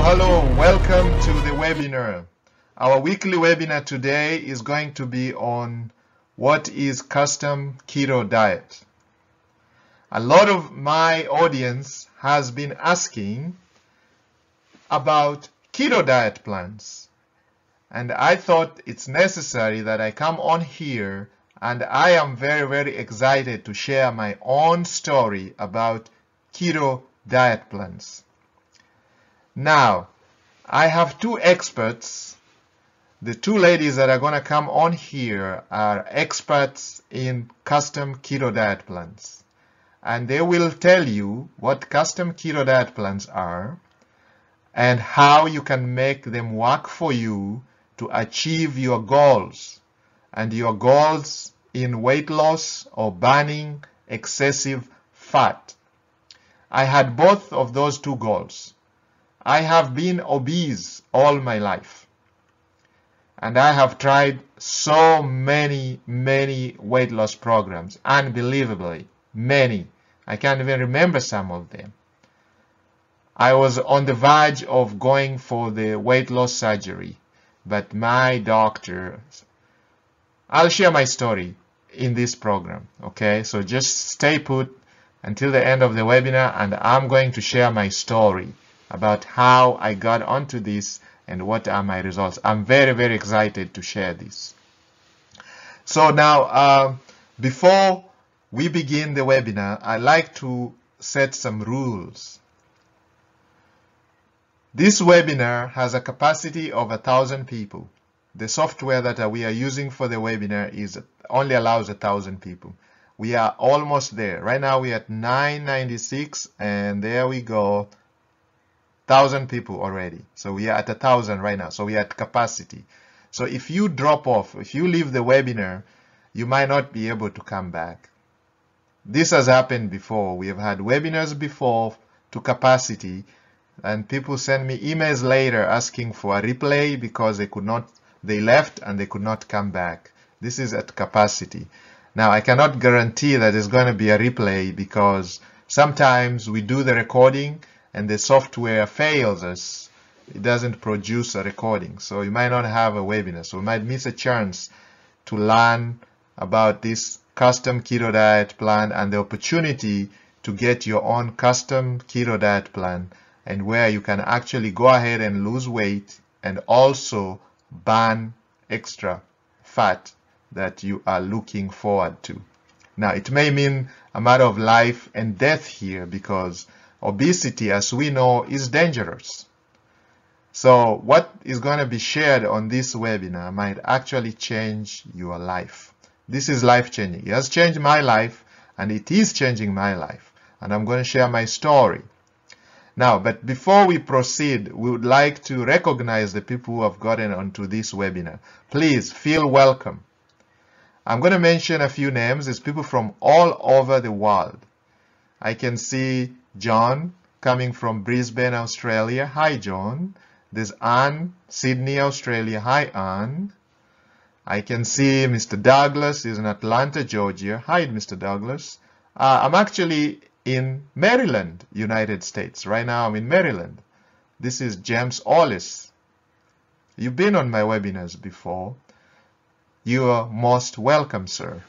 Hello, Welcome to the webinar. Our weekly webinar today is going to be on what is custom keto diet. A lot of my audience has been asking about keto diet plans. And I thought it's necessary that I come on here and I am very, very excited to share my own story about keto diet plans. Now, I have two experts. The two ladies that are going to come on here are experts in custom keto diet plans. And they will tell you what custom keto diet plans are and how you can make them work for you to achieve your goals and your goals in weight loss or burning excessive fat. I had both of those two goals. I have been obese all my life. And I have tried so many, many weight loss programs, unbelievably, many. I can't even remember some of them. I was on the verge of going for the weight loss surgery, but my doctor, I'll share my story in this program, okay? So just stay put until the end of the webinar and I'm going to share my story about how I got onto this and what are my results. I'm very, very excited to share this. So now, uh, before we begin the webinar, I'd like to set some rules. This webinar has a capacity of a thousand people. The software that we are using for the webinar is only allows a thousand people. We are almost there. Right now we are at 996 and there we go thousand people already so we are at a thousand right now so we are at capacity so if you drop off if you leave the webinar you might not be able to come back this has happened before we have had webinars before to capacity and people send me emails later asking for a replay because they could not they left and they could not come back this is at capacity now I cannot guarantee that there's going to be a replay because sometimes we do the recording and the software fails us, it doesn't produce a recording. So you might not have a webinar. So you might miss a chance to learn about this custom keto diet plan and the opportunity to get your own custom keto diet plan and where you can actually go ahead and lose weight and also burn extra fat that you are looking forward to. Now, it may mean a matter of life and death here because obesity, as we know, is dangerous. So what is going to be shared on this webinar might actually change your life. This is life-changing. It has changed my life, and it is changing my life. And I'm going to share my story. Now, but before we proceed, we would like to recognize the people who have gotten onto this webinar. Please feel welcome. I'm going to mention a few names. It's people from all over the world. I can see John coming from Brisbane, Australia. Hi, John. There's Anne, Sydney, Australia. Hi, Anne. I can see Mr. Douglas is in Atlanta, Georgia. Hi, Mr. Douglas. Uh, I'm actually in Maryland, United States. Right now I'm in Maryland. This is James Ollis. You've been on my webinars before. You are most welcome, sir.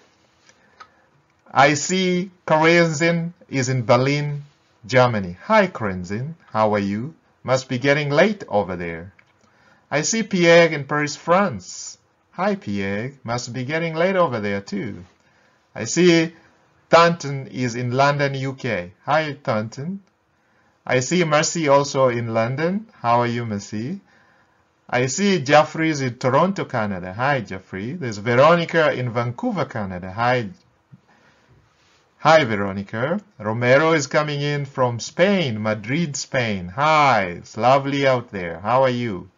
I see Karazin is in Berlin, Germany. Hi, Krenzin. How are you? Must be getting late over there. I see Pierre in Paris, France. Hi, Pierre. Must be getting late over there, too. I see Tanton is in London, UK. Hi, Tanton. I see Mercy also in London. How are you, Mercy? I see Jeffrey's in Toronto, Canada. Hi, Jeffrey. There's Veronica in Vancouver, Canada. Hi, Hi, Veronica. Romero is coming in from Spain, Madrid, Spain. Hi, it's lovely out there. How are you?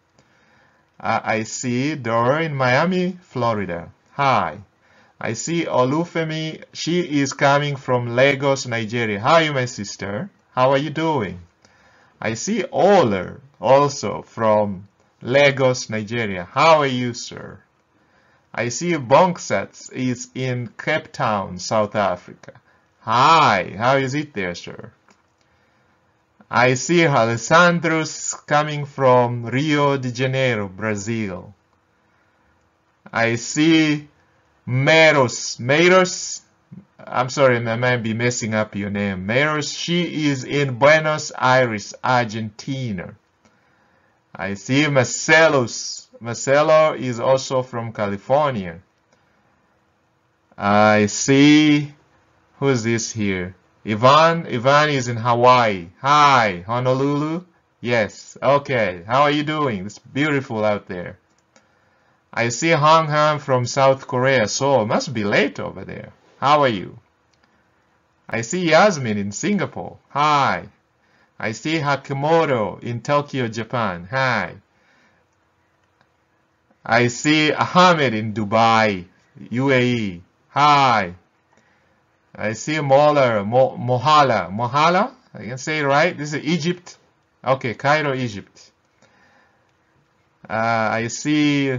Uh, I see Dora in Miami, Florida. Hi. I see Olufemi. She is coming from Lagos, Nigeria. Hi, my sister. How are you doing? I see Oler also from Lagos, Nigeria. How are you, sir? I see Bonksats is in Cape Town, South Africa. Hi, how is it there, sir? I see Alessandro's coming from Rio de Janeiro, Brazil. I see Meros. Meros, I'm sorry, I might be messing up your name. Meros, she is in Buenos Aires, Argentina. I see Marcelos. Marcelo is also from California. I see who is this here? Ivan? Ivan is in Hawaii. Hi, Honolulu? Yes, okay. How are you doing? It's beautiful out there. I see Hong Han from South Korea, so must be late over there. How are you? I see Yasmin in Singapore. Hi. I see Hakimoto in Tokyo, Japan. Hi. I see Ahmed in Dubai, UAE. Hi. I see Moller, Mo, Mohala, Mohala. I can say it right. This is Egypt. Okay, Cairo, Egypt. Uh, I see.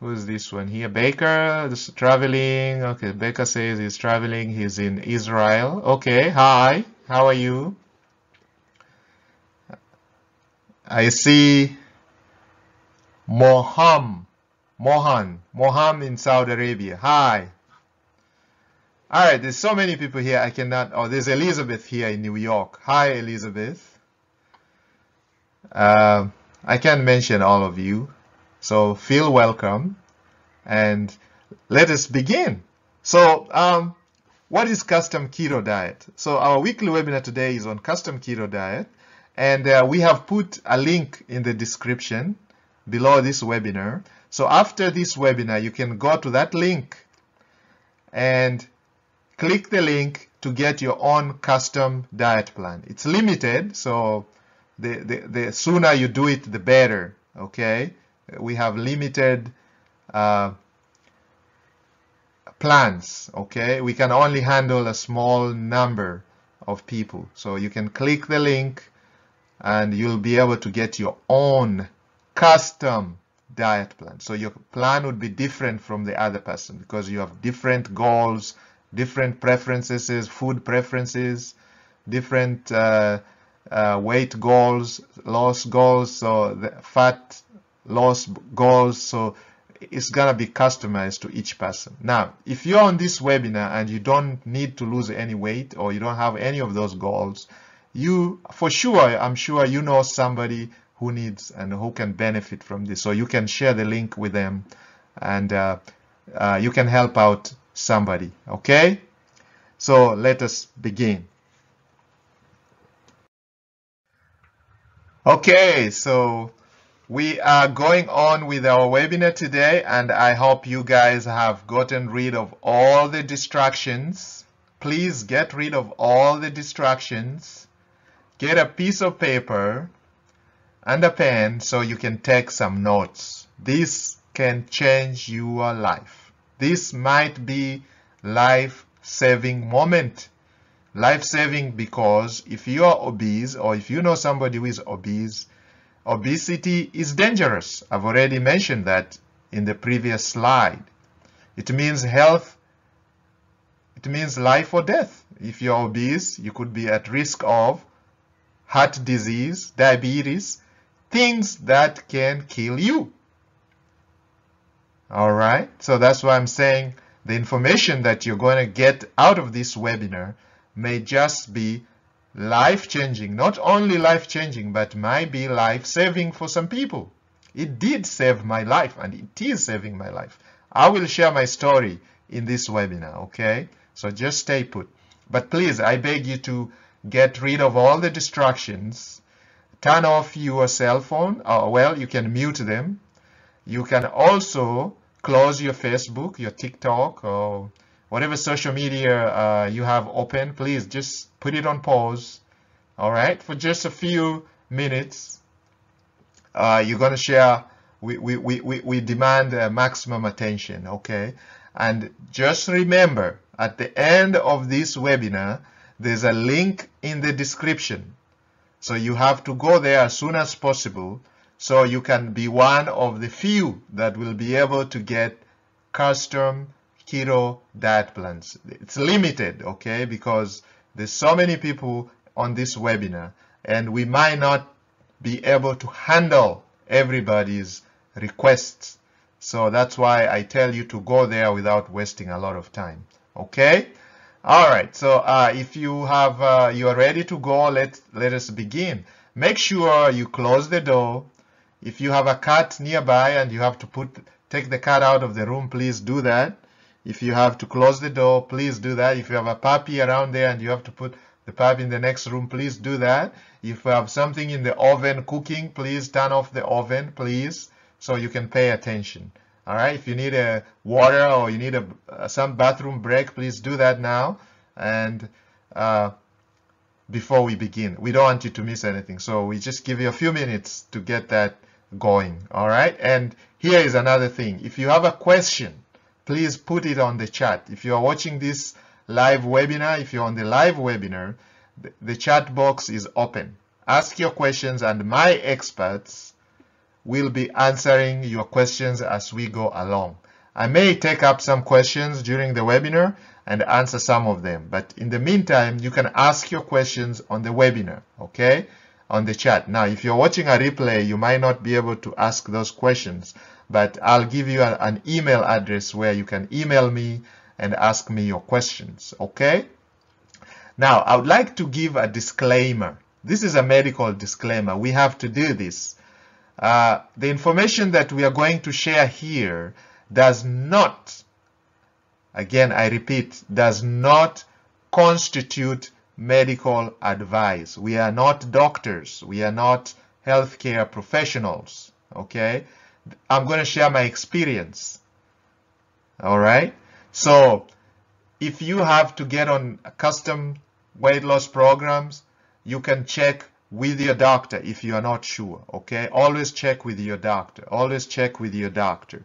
Who's this one here? Baker this is traveling. Okay, Baker says he's traveling. He's in Israel. Okay, hi. How are you? I see Moham, Mohan, Moham in Saudi Arabia. Hi, all right, there's so many people here. I cannot. Oh, there's Elizabeth here in New York. Hi, Elizabeth. Um, I can't mention all of you, so feel welcome, and let us begin. So, um, what is custom keto diet? So our weekly webinar today is on custom keto diet, and uh, we have put a link in the description below this webinar. So after this webinar, you can go to that link and click the link to get your own custom diet plan. It's limited, so the, the, the sooner you do it, the better, okay? We have limited uh, plans, okay? We can only handle a small number of people. So you can click the link and you'll be able to get your own custom diet plan. So your plan would be different from the other person because you have different goals, different preferences, food preferences, different uh, uh, weight goals, loss goals, so fat loss goals. So it's gonna be customized to each person. Now, if you're on this webinar and you don't need to lose any weight or you don't have any of those goals, you for sure, I'm sure you know somebody who needs and who can benefit from this. So you can share the link with them and uh, uh you can help out somebody. Okay? So let us begin. Okay, so we are going on with our webinar today and I hope you guys have gotten rid of all the distractions. Please get rid of all the distractions. Get a piece of paper and a pen so you can take some notes. This can change your life. This might be life-saving moment. Life-saving because if you are obese or if you know somebody who is obese, obesity is dangerous. I've already mentioned that in the previous slide. It means health, it means life or death. If you're obese, you could be at risk of heart disease, diabetes, things that can kill you. All right. So that's why I'm saying the information that you're going to get out of this webinar may just be life-changing, not only life-changing, but might be life-saving for some people. It did save my life and it is saving my life. I will share my story in this webinar, okay? So just stay put. But please, I beg you to get rid of all the distractions. Turn off your cell phone, or uh, well, you can mute them. You can also close your Facebook, your TikTok, or whatever social media uh, you have open, please just put it on pause, all right, for just a few minutes. Uh, you're going to share, we, we, we, we demand uh, maximum attention, okay? And just remember, at the end of this webinar, there's a link in the description. So you have to go there as soon as possible so you can be one of the few that will be able to get custom keto diet plans. It's limited, okay, because there's so many people on this webinar and we might not be able to handle everybody's requests. So that's why I tell you to go there without wasting a lot of time, okay? All right, so uh, if you have, uh, you are ready to go, let, let us begin. Make sure you close the door if you have a cat nearby and you have to put take the cat out of the room, please do that. If you have to close the door, please do that. If you have a puppy around there and you have to put the puppy in the next room, please do that. If you have something in the oven cooking, please turn off the oven, please, so you can pay attention. All right, if you need a water or you need a uh, some bathroom break, please do that now. And uh, before we begin, we don't want you to miss anything. So we just give you a few minutes to get that going. All right. And here is another thing. If you have a question, please put it on the chat. If you are watching this live webinar, if you're on the live webinar, the, the chat box is open. Ask your questions and my experts will be answering your questions as we go along. I may take up some questions during the webinar and answer some of them. But in the meantime, you can ask your questions on the webinar, okay? on the chat. Now, if you're watching a replay, you might not be able to ask those questions, but I'll give you a, an email address where you can email me and ask me your questions, okay? Now, I would like to give a disclaimer. This is a medical disclaimer. We have to do this. Uh, the information that we are going to share here does not, again, I repeat, does not constitute medical advice. We are not doctors. We are not healthcare professionals. Okay. I'm going to share my experience. All right. So if you have to get on custom weight loss programs, you can check with your doctor if you are not sure. Okay. Always check with your doctor. Always check with your doctor.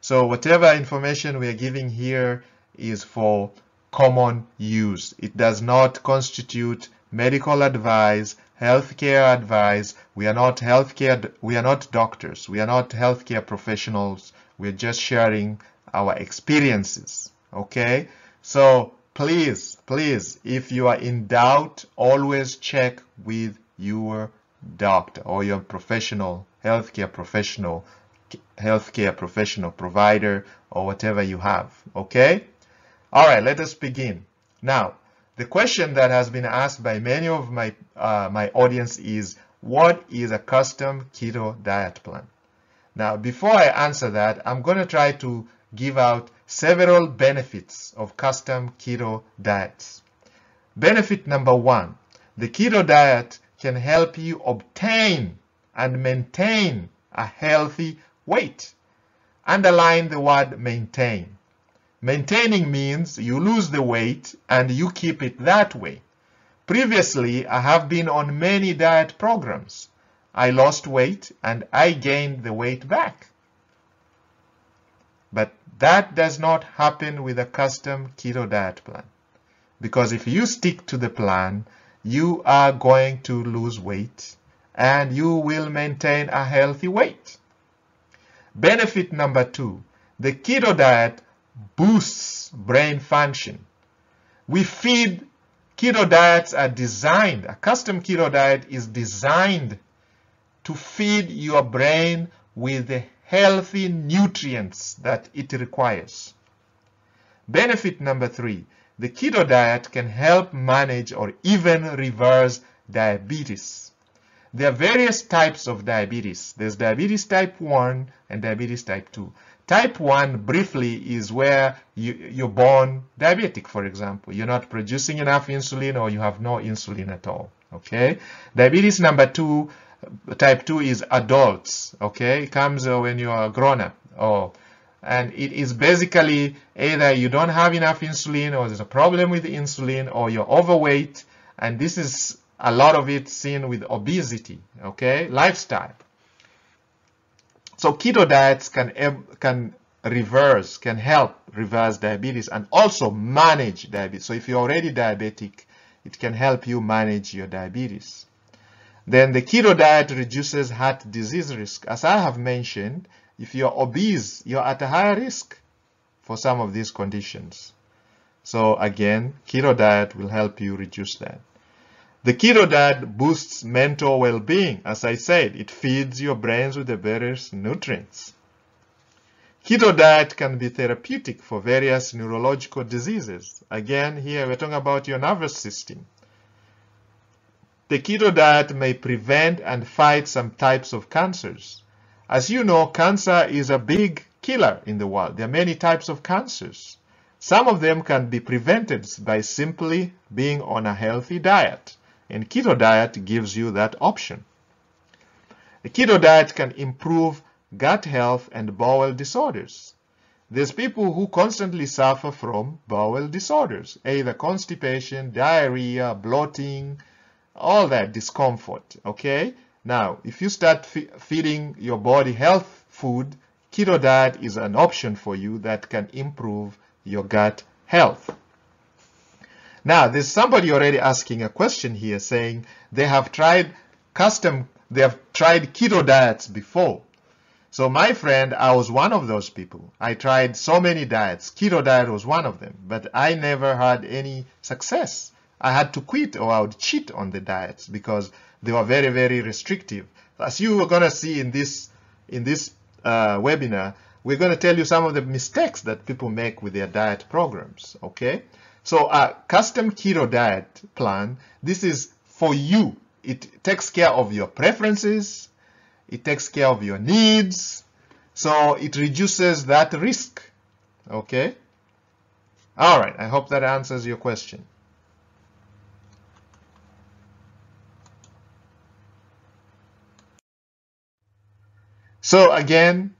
So whatever information we are giving here is for common use. It does not constitute medical advice, healthcare advice. We are not healthcare, we are not doctors, we are not healthcare professionals. We're just sharing our experiences. Okay, so please, please, if you are in doubt, always check with your doctor or your professional, healthcare professional, healthcare professional provider or whatever you have. Okay. All right, let us begin. Now, the question that has been asked by many of my, uh, my audience is, what is a custom keto diet plan? Now, before I answer that, I'm going to try to give out several benefits of custom keto diets. Benefit number one, the keto diet can help you obtain and maintain a healthy weight. Underline the word maintain. Maintaining means you lose the weight and you keep it that way. Previously, I have been on many diet programs. I lost weight and I gained the weight back. But that does not happen with a custom keto diet plan. Because if you stick to the plan, you are going to lose weight and you will maintain a healthy weight. Benefit number two, the keto diet boosts brain function. We feed keto diets are designed, a custom keto diet is designed to feed your brain with the healthy nutrients that it requires. Benefit number three, the keto diet can help manage or even reverse diabetes. There are various types of diabetes. There's diabetes type 1 and diabetes type 2. Type 1 briefly is where you, are born diabetic, for example. You're not producing enough insulin or you have no insulin at all, okay? Diabetes number 2, type 2 is adults, okay? It comes uh, when you are grown up or oh, and it is basically either you don't have enough insulin or there's a problem with insulin or you're overweight and this is a lot of it seen with obesity okay lifestyle so keto diets can, can reverse, can help reverse diabetes and also manage diabetes. So if you're already diabetic, it can help you manage your diabetes. Then the keto diet reduces heart disease risk. As I have mentioned, if you're obese, you're at a higher risk for some of these conditions. So again, keto diet will help you reduce that. The Keto diet boosts mental well-being. As I said, it feeds your brains with the various nutrients. Keto diet can be therapeutic for various neurological diseases. Again, here we're talking about your nervous system. The keto diet may prevent and fight some types of cancers. As you know, cancer is a big killer in the world. There are many types of cancers. Some of them can be prevented by simply being on a healthy diet. And keto diet gives you that option. A keto diet can improve gut health and bowel disorders. There's people who constantly suffer from bowel disorders, either constipation, diarrhea, bloating, all that discomfort, okay? Now, if you start feeding your body health food, keto diet is an option for you that can improve your gut health. Now, there's somebody already asking a question here saying they have tried custom, they have tried keto diets before. So my friend, I was one of those people. I tried so many diets. Keto diet was one of them, but I never had any success. I had to quit or I would cheat on the diets because they were very, very restrictive. As you are going to see in this, in this uh, webinar, we're going to tell you some of the mistakes that people make with their diet programs, okay? So a custom keto diet plan, this is for you. It takes care of your preferences. It takes care of your needs. So it reduces that risk. Okay. All right. I hope that answers your question. So again,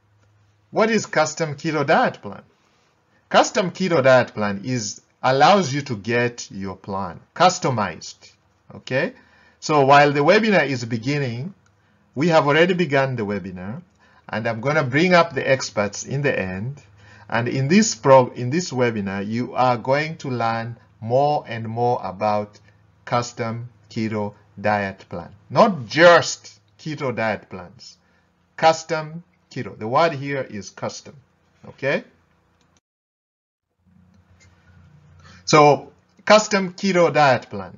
what is custom keto diet plan? Custom keto diet plan is allows you to get your plan customized. Okay, so while the webinar is beginning, we have already begun the webinar and I'm going to bring up the experts in the end. And in this pro in this webinar, you are going to learn more and more about custom keto diet plan. Not just keto diet plans, custom keto. The word here is custom. Okay. So custom keto diet plan.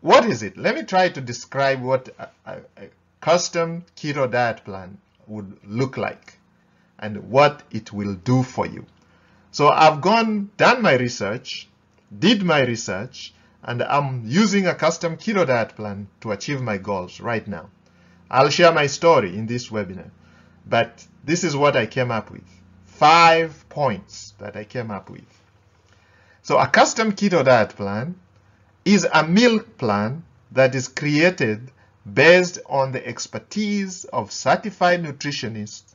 What is it? Let me try to describe what a, a, custom keto diet plan would look like and what it will do for you. So I've gone, done my research, did my research, and I'm using a custom keto diet plan to achieve my goals right now. I'll share my story in this webinar, but this is what I came up with. Five points that I came up with. So a custom keto diet plan is a meal plan that is created based on the expertise of certified nutritionists,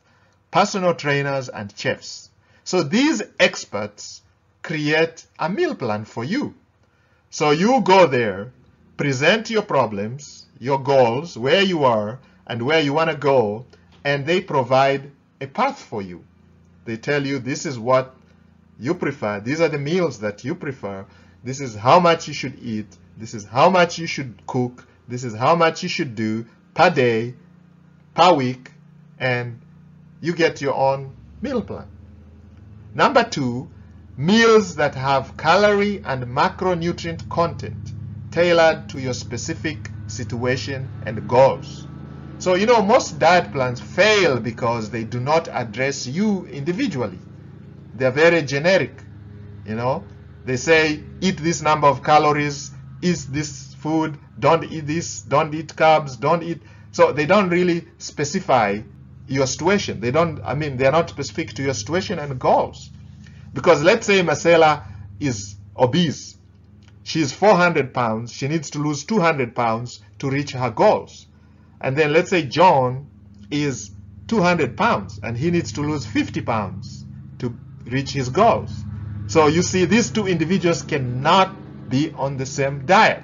personal trainers, and chefs. So these experts create a meal plan for you. So you go there, present your problems, your goals, where you are, and where you want to go, and they provide a path for you. They tell you this is what you prefer. These are the meals that you prefer. This is how much you should eat. This is how much you should cook. This is how much you should do per day, per week, and you get your own meal plan. Number two, meals that have calorie and macronutrient content tailored to your specific situation and goals. So, you know, most diet plans fail because they do not address you individually. They're very generic, you know. They say, eat this number of calories, eat this food, don't eat this, don't eat carbs, don't eat. So they don't really specify your situation. They don't, I mean, they're not specific to your situation and goals. Because let's say Marcela is obese. She's 400 pounds. She needs to lose 200 pounds to reach her goals. And then let's say John is 200 pounds and he needs to lose 50 pounds reach his goals. So you see, these two individuals cannot be on the same diet.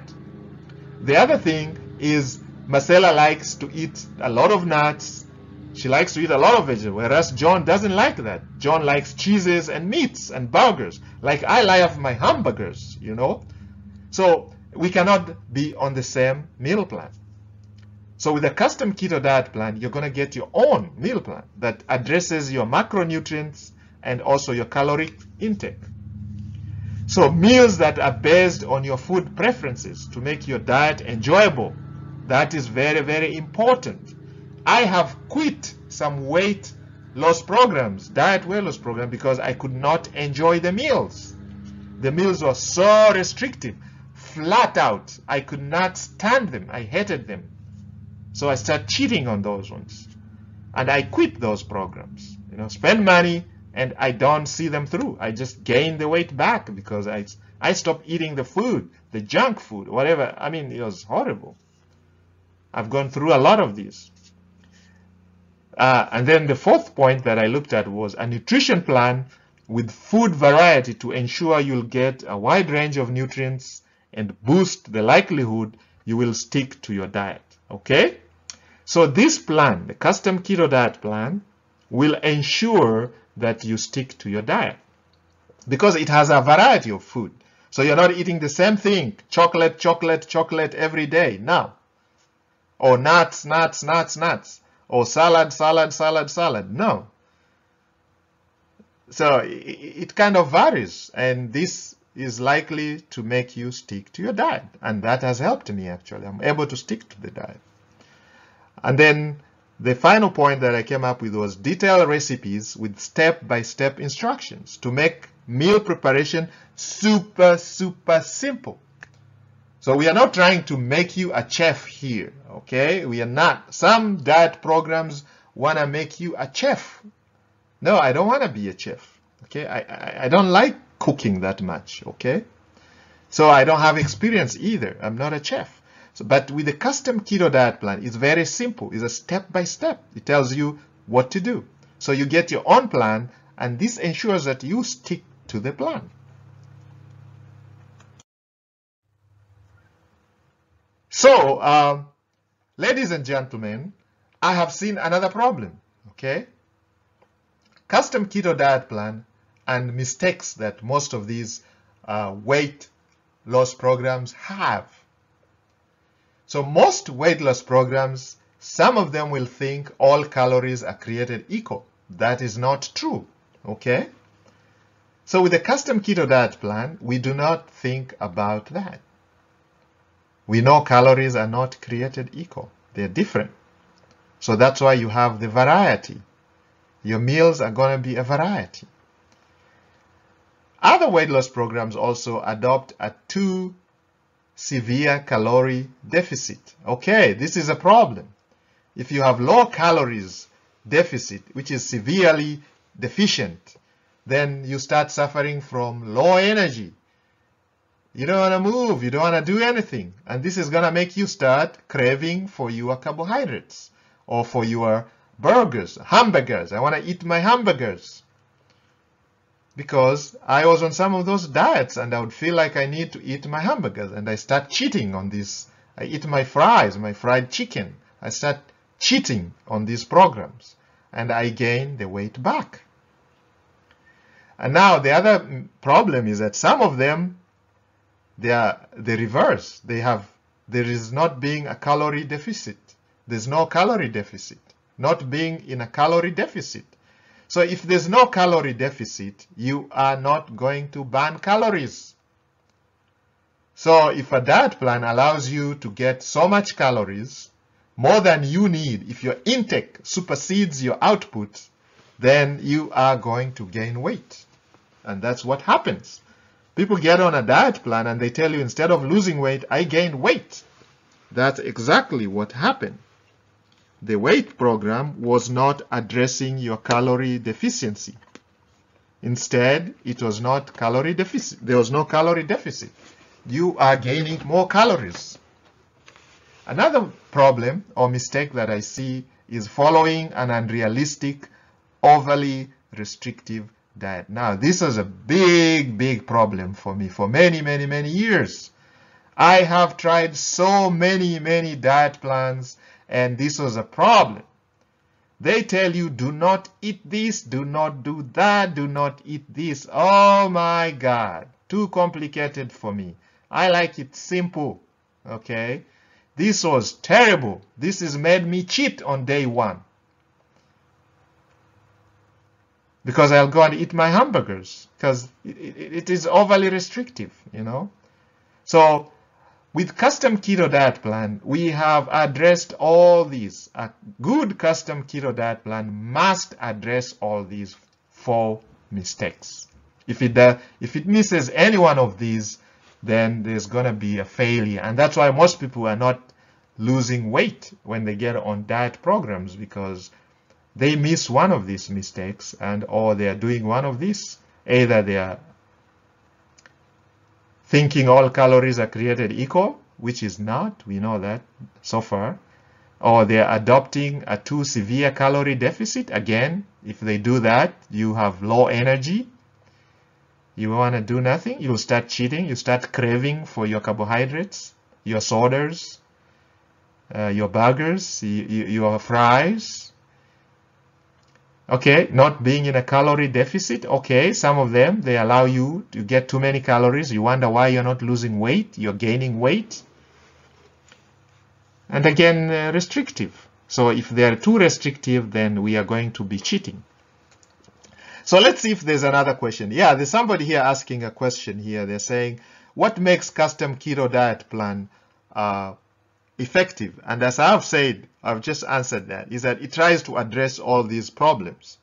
The other thing is Marcella likes to eat a lot of nuts. She likes to eat a lot of vegetables, whereas John doesn't like that. John likes cheeses and meats and burgers, like I love my hamburgers, you know. So we cannot be on the same meal plan. So with a custom keto diet plan, you're going to get your own meal plan that addresses your macronutrients, and also your caloric intake. So meals that are based on your food preferences to make your diet enjoyable, that is very, very important. I have quit some weight loss programs, diet weight loss program, because I could not enjoy the meals. The meals were so restrictive, flat out. I could not stand them. I hated them. So I started cheating on those ones. And I quit those programs. You know, spend money, and I don't see them through. I just gain the weight back because I, I stopped eating the food, the junk food, whatever. I mean, it was horrible. I've gone through a lot of these. Uh, and then the fourth point that I looked at was a nutrition plan with food variety to ensure you'll get a wide range of nutrients and boost the likelihood you will stick to your diet. Okay? So this plan, the custom keto diet plan, will ensure that you stick to your diet because it has a variety of food. So you're not eating the same thing, chocolate, chocolate, chocolate every day now. Or nuts, nuts, nuts, nuts. Or salad, salad, salad, salad. No. So it kind of varies. And this is likely to make you stick to your diet. And that has helped me actually. I'm able to stick to the diet. And then the final point that I came up with was detailed recipes with step-by-step -step instructions to make meal preparation super, super simple. So we are not trying to make you a chef here, okay? We are not. Some diet programs want to make you a chef. No, I don't want to be a chef, okay? I, I, I don't like cooking that much, okay? So I don't have experience either. I'm not a chef. So, but with the custom keto diet plan, it's very simple. It's a step by step. It tells you what to do. So you get your own plan, and this ensures that you stick to the plan. So, um, ladies and gentlemen, I have seen another problem, okay? Custom keto diet plan and mistakes that most of these uh, weight loss programs have. So most weight loss programs, some of them will think all calories are created equal. That is not true, okay? So with the custom keto diet plan, we do not think about that. We know calories are not created equal. They're different. So that's why you have the variety. Your meals are going to be a variety. Other weight loss programs also adopt a two severe calorie deficit. Okay, this is a problem. If you have low calories deficit, which is severely deficient, then you start suffering from low energy. You don't want to move, you don't want to do anything. And this is going to make you start craving for your carbohydrates or for your burgers, hamburgers. I want to eat my hamburgers because I was on some of those diets and I would feel like I need to eat my hamburgers and I start cheating on this. I eat my fries, my fried chicken. I start cheating on these programs and I gain the weight back. And now the other problem is that some of them, they are the reverse. They have, there is not being a calorie deficit. There's no calorie deficit, not being in a calorie deficit. So if there's no calorie deficit, you are not going to burn calories. So if a diet plan allows you to get so much calories, more than you need, if your intake supersedes your output, then you are going to gain weight. And that's what happens. People get on a diet plan and they tell you instead of losing weight, I gained weight. That's exactly what happened the weight program was not addressing your calorie deficiency. Instead, it was not calorie deficit. There was no calorie deficit. You are gaining more calories. Another problem or mistake that I see is following an unrealistic, overly restrictive diet. Now, this is a big, big problem for me for many, many, many years. I have tried so many, many diet plans and this was a problem. They tell you, do not eat this, do not do that, do not eat this. Oh my God, too complicated for me. I like it simple, okay? This was terrible. This has made me cheat on day one. Because I'll go and eat my hamburgers because it, it, it is overly restrictive, you know? So with custom keto diet plan, we have addressed all these. A good custom keto diet plan must address all these four mistakes. If it, uh, if it misses any one of these, then there's going to be a failure. And that's why most people are not losing weight when they get on diet programs because they miss one of these mistakes and or they are doing one of these. Either they are thinking all calories are created equal, which is not. We know that so far. Or they're adopting a too severe calorie deficit. Again, if they do that, you have low energy. You want to do nothing. You start cheating. You start craving for your carbohydrates, your sodas, uh, your burgers, your fries, okay not being in a calorie deficit okay some of them they allow you to get too many calories you wonder why you're not losing weight you're gaining weight and again uh, restrictive so if they are too restrictive then we are going to be cheating so let's see if there's another question yeah there's somebody here asking a question here they're saying what makes custom keto diet plan uh, effective. And as I've said, I've just answered that, is that it tries to address all these problems.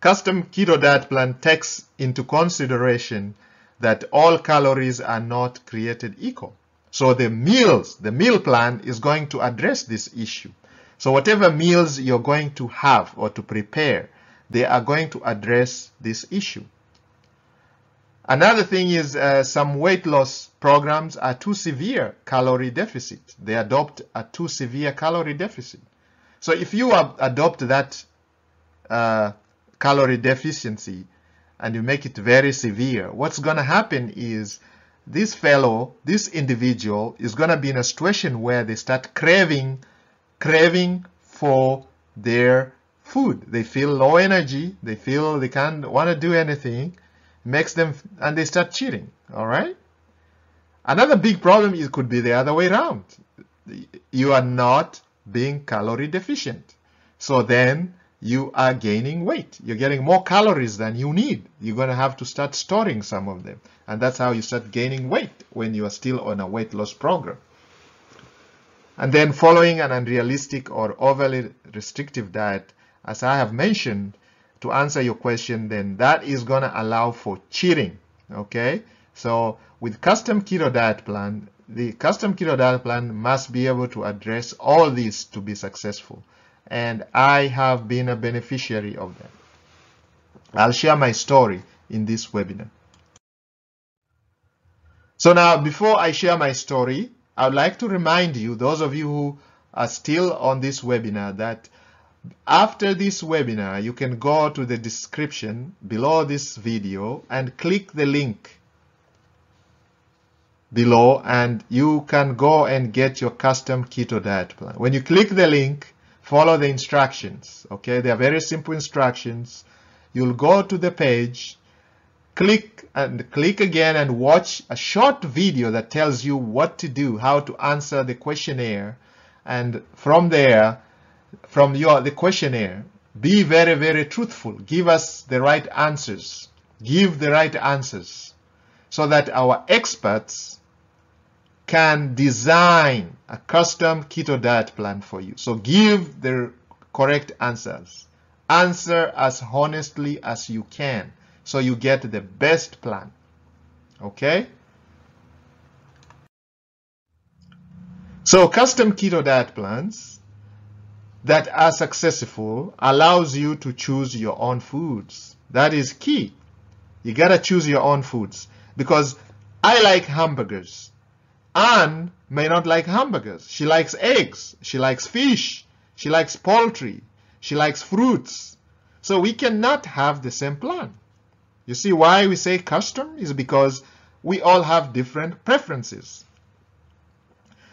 Custom keto diet plan takes into consideration that all calories are not created equal. So the meals, the meal plan is going to address this issue. So whatever meals you're going to have or to prepare, they are going to address this issue. Another thing is uh, some weight loss programs are too severe calorie deficit. They adopt a too severe calorie deficit. So if you adopt that uh, calorie deficiency and you make it very severe, what's going to happen is this fellow, this individual is going to be in a situation where they start craving, craving for their food. They feel low energy. They feel they can't want to do anything makes them and they start cheating all right another big problem is could be the other way around you are not being calorie deficient so then you are gaining weight you're getting more calories than you need you're going to have to start storing some of them and that's how you start gaining weight when you are still on a weight loss program and then following an unrealistic or overly restrictive diet as i have mentioned to answer your question, then that is going to allow for cheating. Okay, so with custom keto diet plan, the custom keto diet plan must be able to address all these to be successful. And I have been a beneficiary of that. I'll share my story in this webinar. So now, before I share my story, I'd like to remind you, those of you who are still on this webinar, that after this webinar, you can go to the description below this video and click the link below and you can go and get your custom keto diet plan. When you click the link, follow the instructions. Okay, they are very simple instructions. You'll go to the page, click and click again and watch a short video that tells you what to do, how to answer the questionnaire. And from there, from your the questionnaire. Be very, very truthful. Give us the right answers. Give the right answers so that our experts can design a custom keto diet plan for you. So give the correct answers. Answer as honestly as you can so you get the best plan. Okay? So custom keto diet plans that are successful allows you to choose your own foods. That is key. You gotta choose your own foods because I like hamburgers. Anne may not like hamburgers. She likes eggs. She likes fish. She likes poultry. She likes fruits. So we cannot have the same plan. You see why we say custom is because we all have different preferences.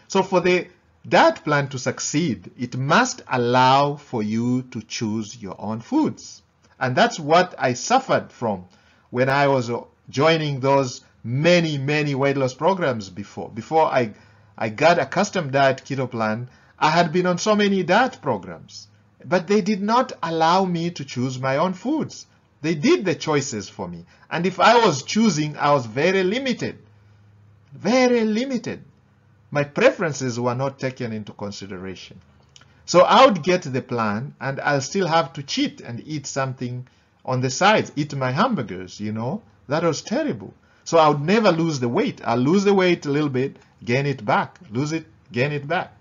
So for the that plan to succeed, it must allow for you to choose your own foods. And that's what I suffered from when I was joining those many, many weight loss programs before. Before I, I got a custom diet keto plan, I had been on so many diet programs, but they did not allow me to choose my own foods. They did the choices for me. And if I was choosing, I was very limited. Very limited my preferences were not taken into consideration. So I would get the plan and I'll still have to cheat and eat something on the sides, eat my hamburgers, you know. That was terrible. So I would never lose the weight. I'll lose the weight a little bit, gain it back, lose it, gain it back.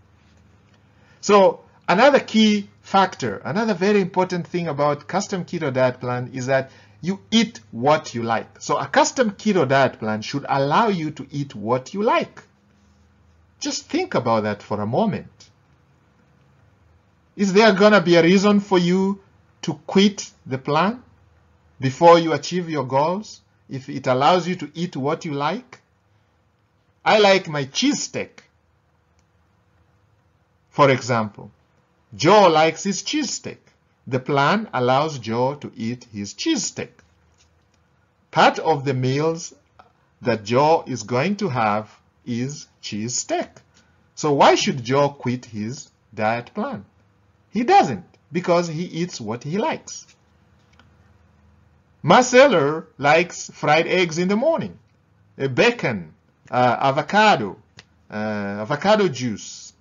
So another key factor, another very important thing about custom keto diet plan is that you eat what you like. So a custom keto diet plan should allow you to eat what you like. Just think about that for a moment. Is there going to be a reason for you to quit the plan before you achieve your goals if it allows you to eat what you like? I like my cheese steak, for example. Joe likes his cheese steak. The plan allows Joe to eat his cheese steak. Part of the meals that Joe is going to have is cheese steak. So why should Joe quit his diet plan? He doesn't because he eats what he likes. Marcella likes fried eggs in the morning, bacon, uh, avocado, uh, avocado juice.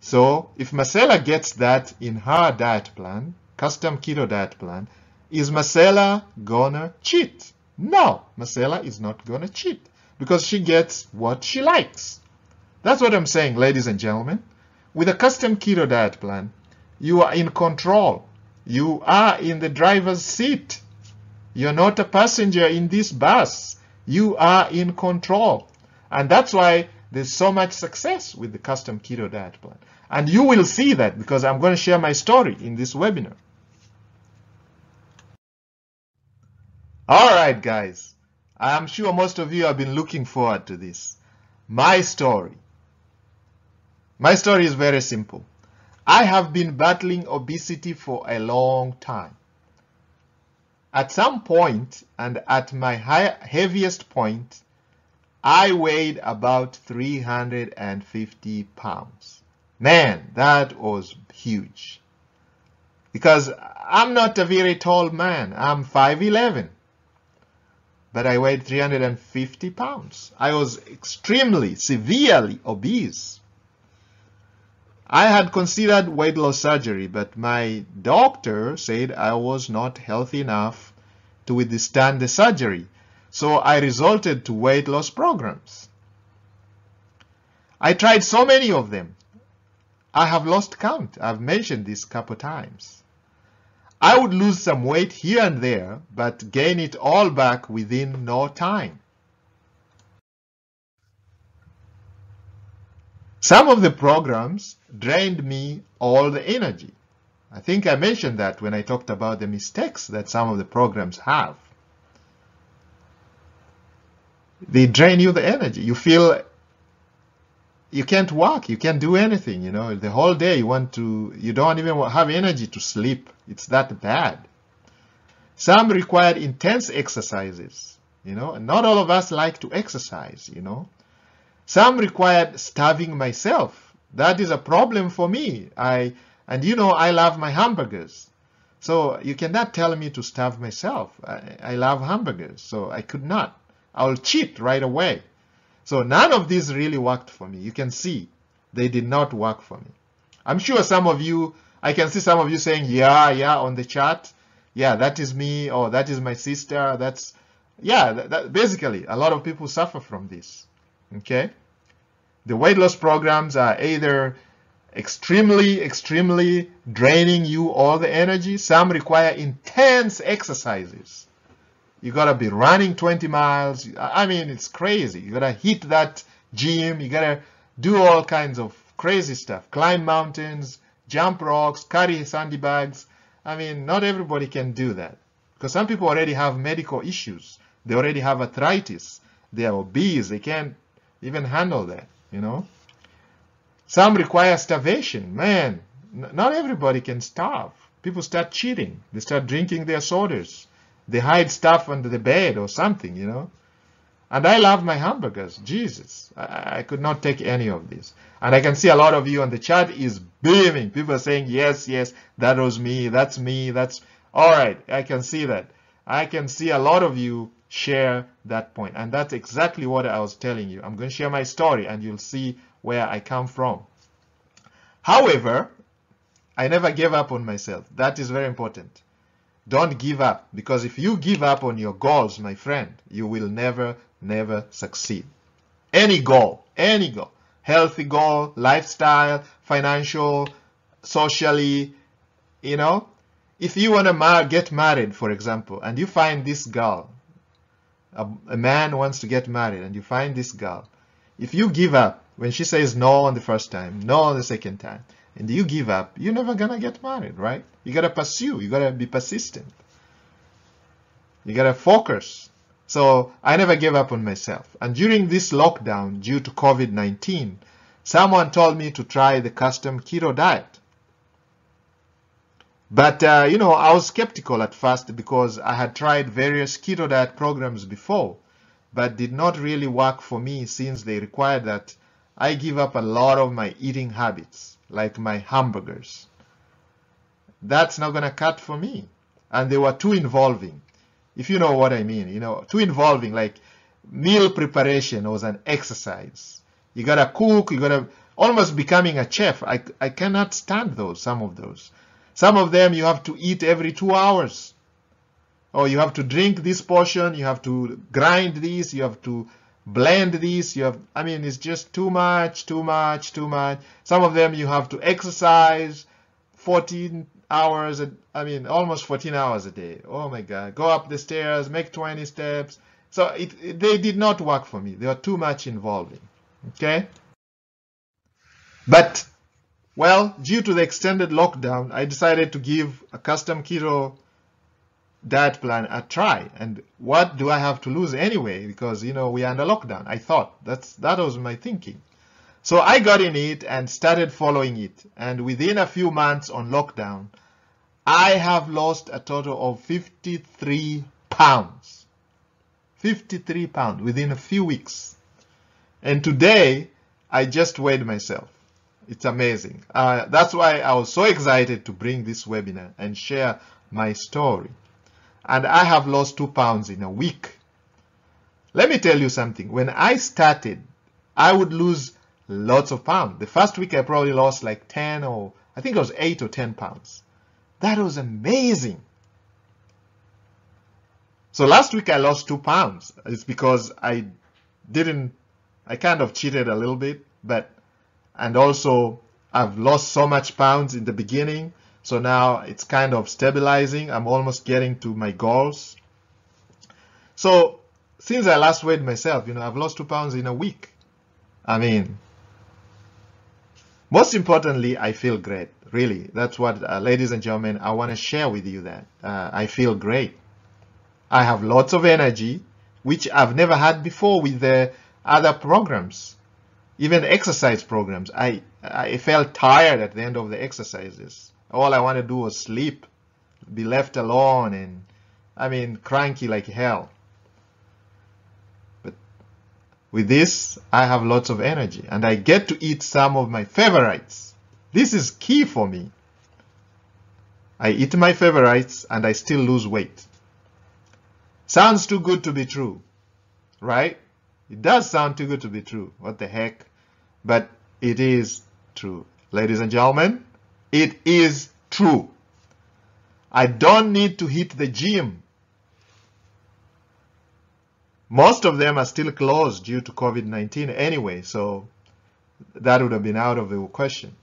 So if Marcella gets that in her diet plan, custom keto diet plan, is Marcella gonna cheat? No, Marcella is not gonna cheat because she gets what she likes. That's what I'm saying, ladies and gentlemen. With a custom keto diet plan, you are in control. You are in the driver's seat. You're not a passenger in this bus. You are in control. And that's why there's so much success with the custom keto diet plan. And you will see that because I'm going to share my story in this webinar. All right, guys. I am sure most of you have been looking forward to this. My story. My story is very simple. I have been battling obesity for a long time. At some point and at my high, heaviest point, I weighed about 350 pounds. Man, that was huge. Because I'm not a very tall man. I'm 5'11" but I weighed 350 pounds. I was extremely, severely obese. I had considered weight loss surgery, but my doctor said I was not healthy enough to withstand the surgery, so I resorted to weight loss programs. I tried so many of them. I have lost count. I've mentioned this couple times. I would lose some weight here and there, but gain it all back within no time. Some of the programs drained me all the energy. I think I mentioned that when I talked about the mistakes that some of the programs have. They drain you the energy. You feel you can't walk. you can't do anything you know the whole day you want to you don't even have energy to sleep it's that bad some require intense exercises you know and not all of us like to exercise you know some required starving myself that is a problem for me i and you know i love my hamburgers so you cannot tell me to starve myself i, I love hamburgers so i could not i'll cheat right away so none of these really worked for me. You can see they did not work for me. I'm sure some of you, I can see some of you saying, yeah, yeah, on the chat, Yeah, that is me, or that is my sister. That's, yeah, that, that, basically, a lot of people suffer from this. Okay? The weight loss programs are either extremely, extremely draining you all the energy. Some require intense exercises you gotta be running 20 miles. I mean, it's crazy. You gotta hit that gym. You gotta do all kinds of crazy stuff. Climb mountains, jump rocks, carry sandy bags. I mean, not everybody can do that because some people already have medical issues. They already have arthritis. They are obese. They can't even handle that, you know. Some require starvation. Man, not everybody can starve. People start cheating. They start drinking their sodas. They hide stuff under the bed or something, you know. And I love my hamburgers. Jesus, I, I, could not take any of this. And I can see a lot of you on the chat is beaming. People saying, yes, yes, that was me. That's me. That's all right. I can see that. I can see a lot of you share that point. And that's exactly what I was telling you. I'm going to share my story and you'll see where I come from. However, I never gave up on myself. That is very important. Don't give up because if you give up on your goals, my friend, you will never, never succeed. Any goal, any goal, healthy goal, lifestyle, financial, socially, you know, if you want to mar get married, for example, and you find this girl, a, a, man wants to get married and you find this girl, if you give up when she says no on the first time, no on the second time, and you give up, you're never gonna get married, right? You gotta pursue, you gotta be persistent. You gotta focus. So I never gave up on myself. And during this lockdown due to COVID-19, someone told me to try the custom keto diet. But, uh, you know, I was skeptical at first because I had tried various keto diet programs before, but did not really work for me since they required that I give up a lot of my eating habits like my hamburgers. That's not going to cut for me. And they were too involving, if you know what I mean. You know, too involving, like meal preparation was an exercise. You got to cook, you got to almost becoming a chef. I, I cannot stand those, some of those. Some of them you have to eat every two hours. Or oh, you have to drink this portion, you have to grind this, you have to blend these you have i mean it's just too much too much too much some of them you have to exercise 14 hours a, i mean almost 14 hours a day oh my god go up the stairs make 20 steps so it, it they did not work for me they were too much involving okay but well due to the extended lockdown i decided to give a custom keto that plan a try and what do I have to lose anyway because you know we are under lockdown I thought that's that was my thinking so I got in it and started following it and within a few months on lockdown I have lost a total of 53 pounds 53 pounds within a few weeks and today I just weighed myself it's amazing uh, that's why I was so excited to bring this webinar and share my story and I have lost two pounds in a week. Let me tell you something. When I started, I would lose lots of pounds. The first week I probably lost like 10 or I think it was 8 or 10 pounds. That was amazing. So last week I lost 2 pounds. It's because I didn't, I kind of cheated a little bit, but, and also I've lost so much pounds in the beginning so now it's kind of stabilizing. I'm almost getting to my goals. So since I last weighed myself, you know, I've lost two pounds in a week. I mean, most importantly, I feel great. Really, that's what, uh, ladies and gentlemen, I want to share with you that uh, I feel great. I have lots of energy, which I've never had before with the other programs, even exercise programs. I, I felt tired at the end of the exercises. All I want to do is sleep, be left alone, and I mean, cranky like hell. But with this, I have lots of energy and I get to eat some of my favorites. This is key for me. I eat my favorites and I still lose weight. Sounds too good to be true, right? It does sound too good to be true. What the heck? But it is true. Ladies and gentlemen, it is true. I don't need to hit the gym. Most of them are still closed due to COVID-19 anyway, so that would have been out of the question.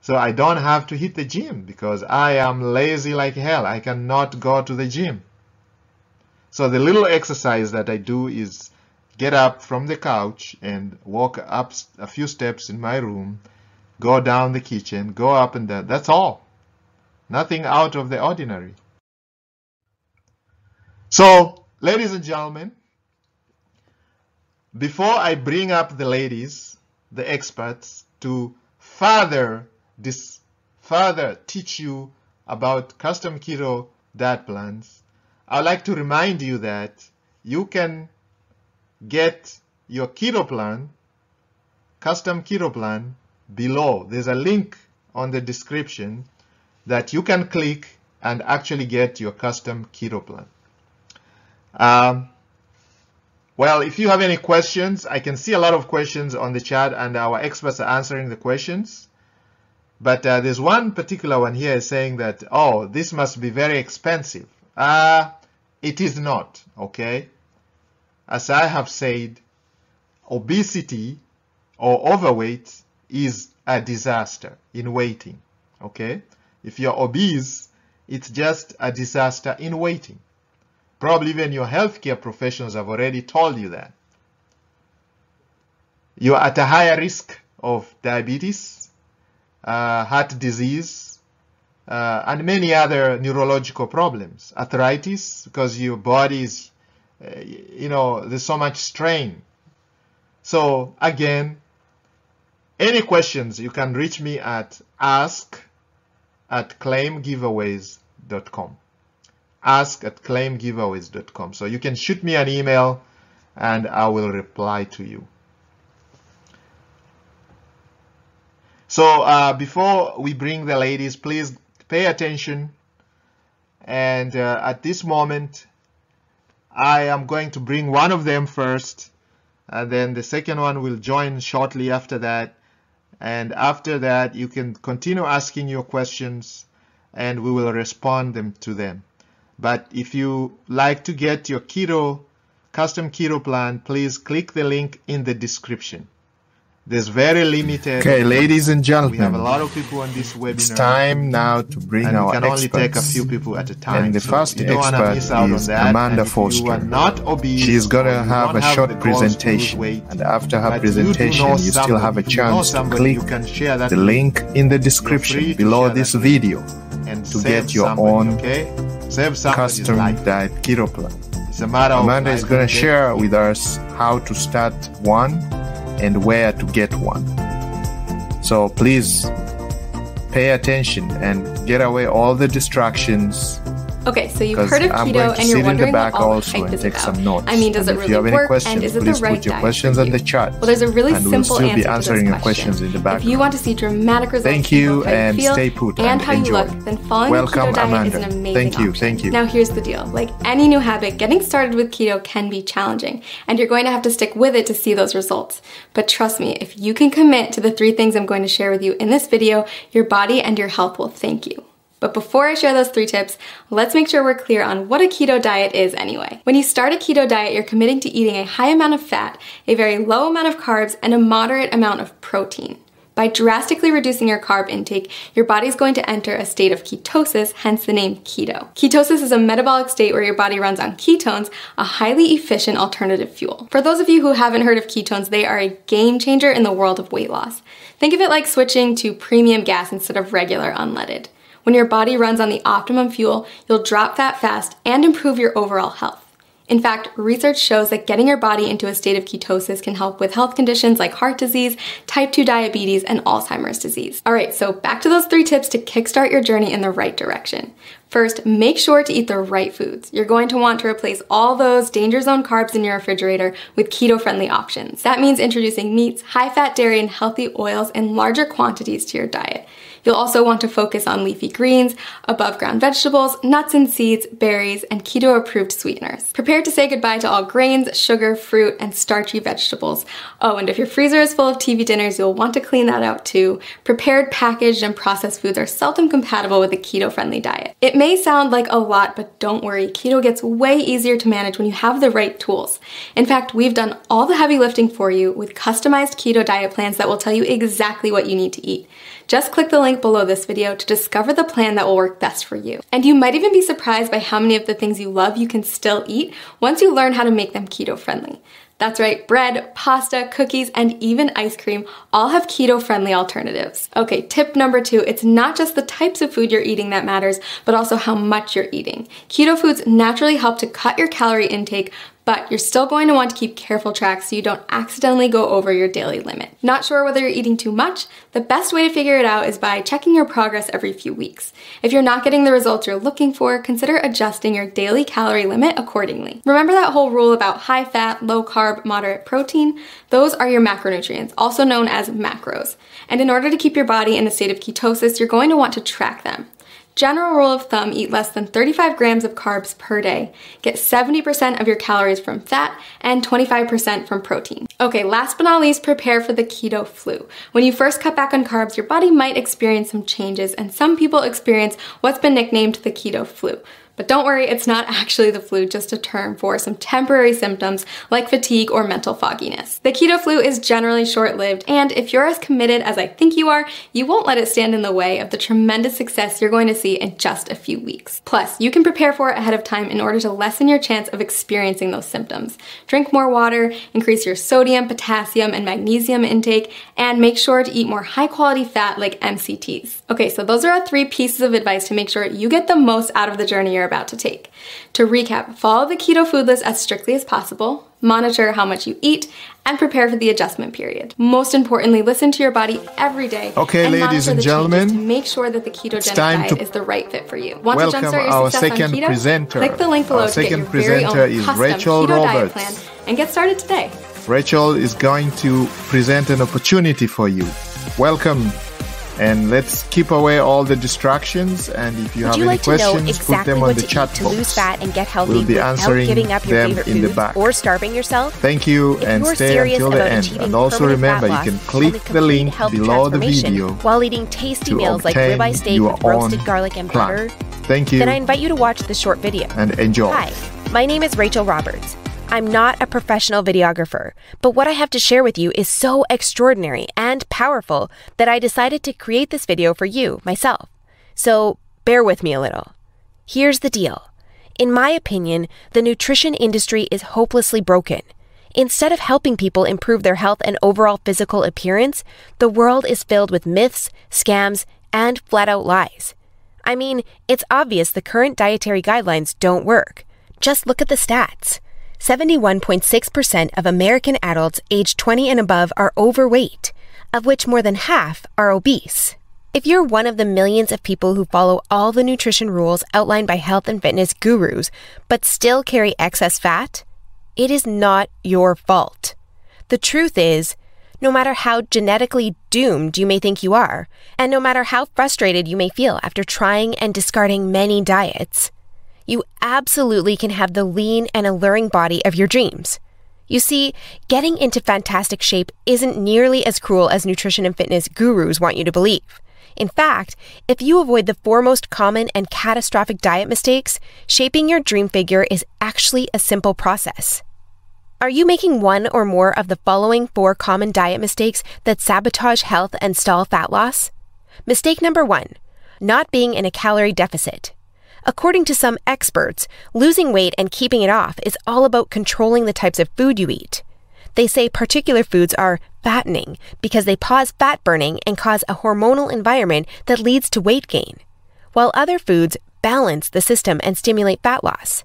So I don't have to hit the gym because I am lazy like hell. I cannot go to the gym. So the little exercise that I do is get up from the couch and walk up a few steps in my room go down the kitchen, go up and down. That's all. Nothing out of the ordinary. So, ladies and gentlemen, before I bring up the ladies, the experts, to further this further teach you about custom keto diet plans, I'd like to remind you that you can get your keto plan, custom keto plan, below. There's a link on the description that you can click and actually get your custom keto plan. Um, well, if you have any questions, I can see a lot of questions on the chat and our experts are answering the questions. But uh, there's one particular one here saying that, oh, this must be very expensive. Uh, it is not, okay? As I have said, obesity or overweight is a disaster in waiting. Okay? If you're obese, it's just a disaster in waiting. Probably even your healthcare professionals have already told you that. You're at a higher risk of diabetes, uh, heart disease, uh, and many other neurological problems. Arthritis, because your body is, uh, you know, there's so much strain. So again, any questions, you can reach me at ask at claimgiveaways.com. Ask at claimgiveaways.com. So you can shoot me an email and I will reply to you. So uh, before we bring the ladies, please pay attention. And uh, at this moment, I am going to bring one of them first, and then the second one will join shortly after that. And after that, you can continue asking your questions and we will respond them to them. But if you like to get your keto, custom keto plan, please click the link in the description. There's very limited. Okay, ladies and gentlemen, we have a lot of people on this webinar. It's time now to bring and our we can only take a few people at a time. And the so first expert is Amanda Foster. Obese, She's gonna have a short presentation, weight, and after her presentation, you, you still have a chance to click the link in the description below this video and to get your own okay? custom diet keto plan. Amanda is gonna share with us how to start one and where to get one. So please pay attention and get away all the distractions so you've heard of keto and you're wondering what all the hype is about. I mean, does and it really work? and is it the right put your diet questions in the chat. Well, there's a really and simple we'll answer answering to this question. questions in the background. If you want to see dramatic results, thank you, and stay put and, and how enjoy. you look, then following Welcome, keto diet Amanda. is an amazing Thank you, option. thank you. Now here's the deal: like any new habit, getting started with keto can be challenging, and you're going to have to stick with it to see those results. But trust me, if you can commit to the three things I'm going to share with you in this video, your body and your health will thank you. But before I share those three tips, let's make sure we're clear on what a keto diet is anyway. When you start a keto diet, you're committing to eating a high amount of fat, a very low amount of carbs, and a moderate amount of protein. By drastically reducing your carb intake, your body is going to enter a state of ketosis, hence the name keto. Ketosis is a metabolic state where your body runs on ketones, a highly efficient alternative fuel. For those of you who haven't heard of ketones, they are a game changer in the world of weight loss. Think of it like switching to premium gas instead of regular unleaded. When your body runs on the optimum fuel, you'll drop fat fast and improve your overall health. In fact, research shows that getting your body into a state of ketosis can help with health conditions like heart disease, type 2 diabetes, and Alzheimer's disease. All right, so back to those three tips to kickstart your journey in the right direction. First, make sure to eat the right foods. You're going to want to replace all those danger zone carbs in your refrigerator with keto friendly options. That means introducing meats, high fat dairy, and healthy oils in larger quantities to your diet. You'll also want to focus on leafy greens, above ground vegetables, nuts and seeds, berries, and keto approved sweeteners. Prepare to say goodbye to all grains, sugar, fruit, and starchy vegetables. Oh, and if your freezer is full of TV dinners, you'll want to clean that out too. Prepared, packaged, and processed foods are seldom compatible with a keto friendly diet. It may sound like a lot, but don't worry, keto gets way easier to manage when you have the right tools. In fact, we've done all the heavy lifting for you with customized keto diet plans that will tell you exactly what you need to eat. Just click the link below this video to discover the plan that will work best for you. And you might even be surprised by how many of the things you love you can still eat once you learn how to make them keto friendly. That's right, bread, pasta, cookies, and even ice cream all have keto friendly alternatives. Okay, tip number two it's not just the types of food you're eating that matters, but also how much you're eating. Keto foods naturally help to cut your calorie intake but you're still going to want to keep careful track so you don't accidentally go over your daily limit. Not sure whether you're eating too much? The best way to figure it out is by checking your progress every few weeks. If you're not getting the results you're looking for, consider adjusting your daily calorie limit accordingly. Remember that whole rule about high fat, low carb, moderate protein? Those are your macronutrients, also known as macros. And in order to keep your body in a state of ketosis, you're going to want to track them. General rule of thumb, eat less than 35 grams of carbs per day. Get 70% of your calories from fat and 25% from protein. Okay, last but not least, prepare for the keto flu. When you first cut back on carbs, your body might experience some changes and some people experience what's been nicknamed the keto flu. But don't worry, it's not actually the flu, just a term for some temporary symptoms like fatigue or mental fogginess. The keto flu is generally short-lived, and if you're as committed as I think you are, you won't let it stand in the way of the tremendous success you're going to see in just a few weeks. Plus, you can prepare for it ahead of time in order to lessen your chance of experiencing those symptoms. Drink more water, increase your sodium, potassium, and magnesium intake, and make sure to eat more high-quality fat like MCTs. Okay, so those are our three pieces of advice to make sure you get the most out of the journey you're you're about to take. To recap, follow the keto food list as strictly as possible, monitor how much you eat, and prepare for the adjustment period. Most importantly, listen to your body every day. Okay, and ladies and gentlemen, to make sure that the ketogenic diet is the right fit for you. Want welcome to jumpstart your success on keto? Presenter. Click the link below our to get your presenter very own is custom Rachel keto Roberts. diet plan and get started today. Rachel is going to present an opportunity for you. Welcome and let's keep away all the distractions. And if you Would have you any like questions, exactly put them on the chat box. To lose fat and get healthy we'll be answering giving up your them favorite in the back. Or starving yourself. Thank you, and stay until the end. And also remember, loss, you can click the link below the video while eating tasty meals like ribeye steak with roasted garlic and plan. butter. Thank you. Then I invite you to watch the short video and enjoy. Hi, my name is Rachel Roberts. I'm not a professional videographer, but what I have to share with you is so extraordinary and powerful that I decided to create this video for you, myself. So bear with me a little. Here's the deal. In my opinion, the nutrition industry is hopelessly broken. Instead of helping people improve their health and overall physical appearance, the world is filled with myths, scams, and flat out lies. I mean, it's obvious the current dietary guidelines don't work. Just look at the stats. 71.6% of American adults aged 20 and above are overweight, of which more than half are obese. If you're one of the millions of people who follow all the nutrition rules outlined by health and fitness gurus, but still carry excess fat, it is not your fault. The truth is, no matter how genetically doomed you may think you are, and no matter how frustrated you may feel after trying and discarding many diets, you absolutely can have the lean and alluring body of your dreams. You see, getting into fantastic shape isn't nearly as cruel as nutrition and fitness gurus want you to believe. In fact, if you avoid the four most common and catastrophic diet mistakes, shaping your dream figure is actually a simple process. Are you making one or more of the following four common diet mistakes that sabotage health and stall fat loss? Mistake number one not being in a calorie deficit. According to some experts, losing weight and keeping it off is all about controlling the types of food you eat. They say particular foods are fattening because they pause fat burning and cause a hormonal environment that leads to weight gain, while other foods balance the system and stimulate fat loss.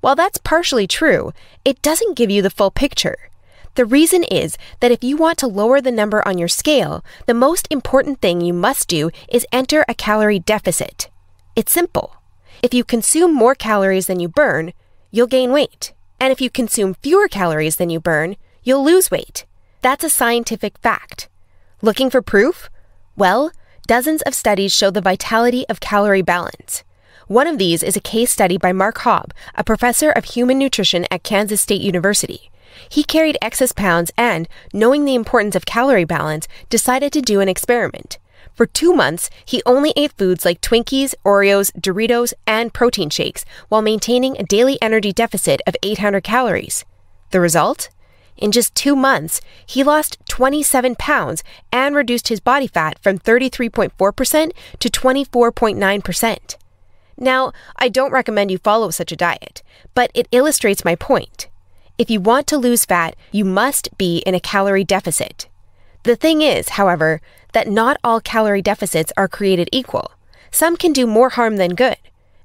While that's partially true, it doesn't give you the full picture. The reason is that if you want to lower the number on your scale, the most important thing you must do is enter a calorie deficit. It's simple. If you consume more calories than you burn, you'll gain weight. And if you consume fewer calories than you burn, you'll lose weight. That's a scientific fact. Looking for proof? Well, dozens of studies show the vitality of calorie balance. One of these is a case study by Mark Hobb, a professor of human nutrition at Kansas State University. He carried excess pounds and, knowing the importance of calorie balance, decided to do an experiment. For two months, he only ate foods like Twinkies, Oreos, Doritos, and protein shakes while maintaining a daily energy deficit of 800 calories. The result? In just two months, he lost 27 pounds and reduced his body fat from 33.4% to 24.9%. Now, I don't recommend you follow such a diet, but it illustrates my point. If you want to lose fat, you must be in a calorie deficit. The thing is, however, that not all calorie deficits are created equal. Some can do more harm than good.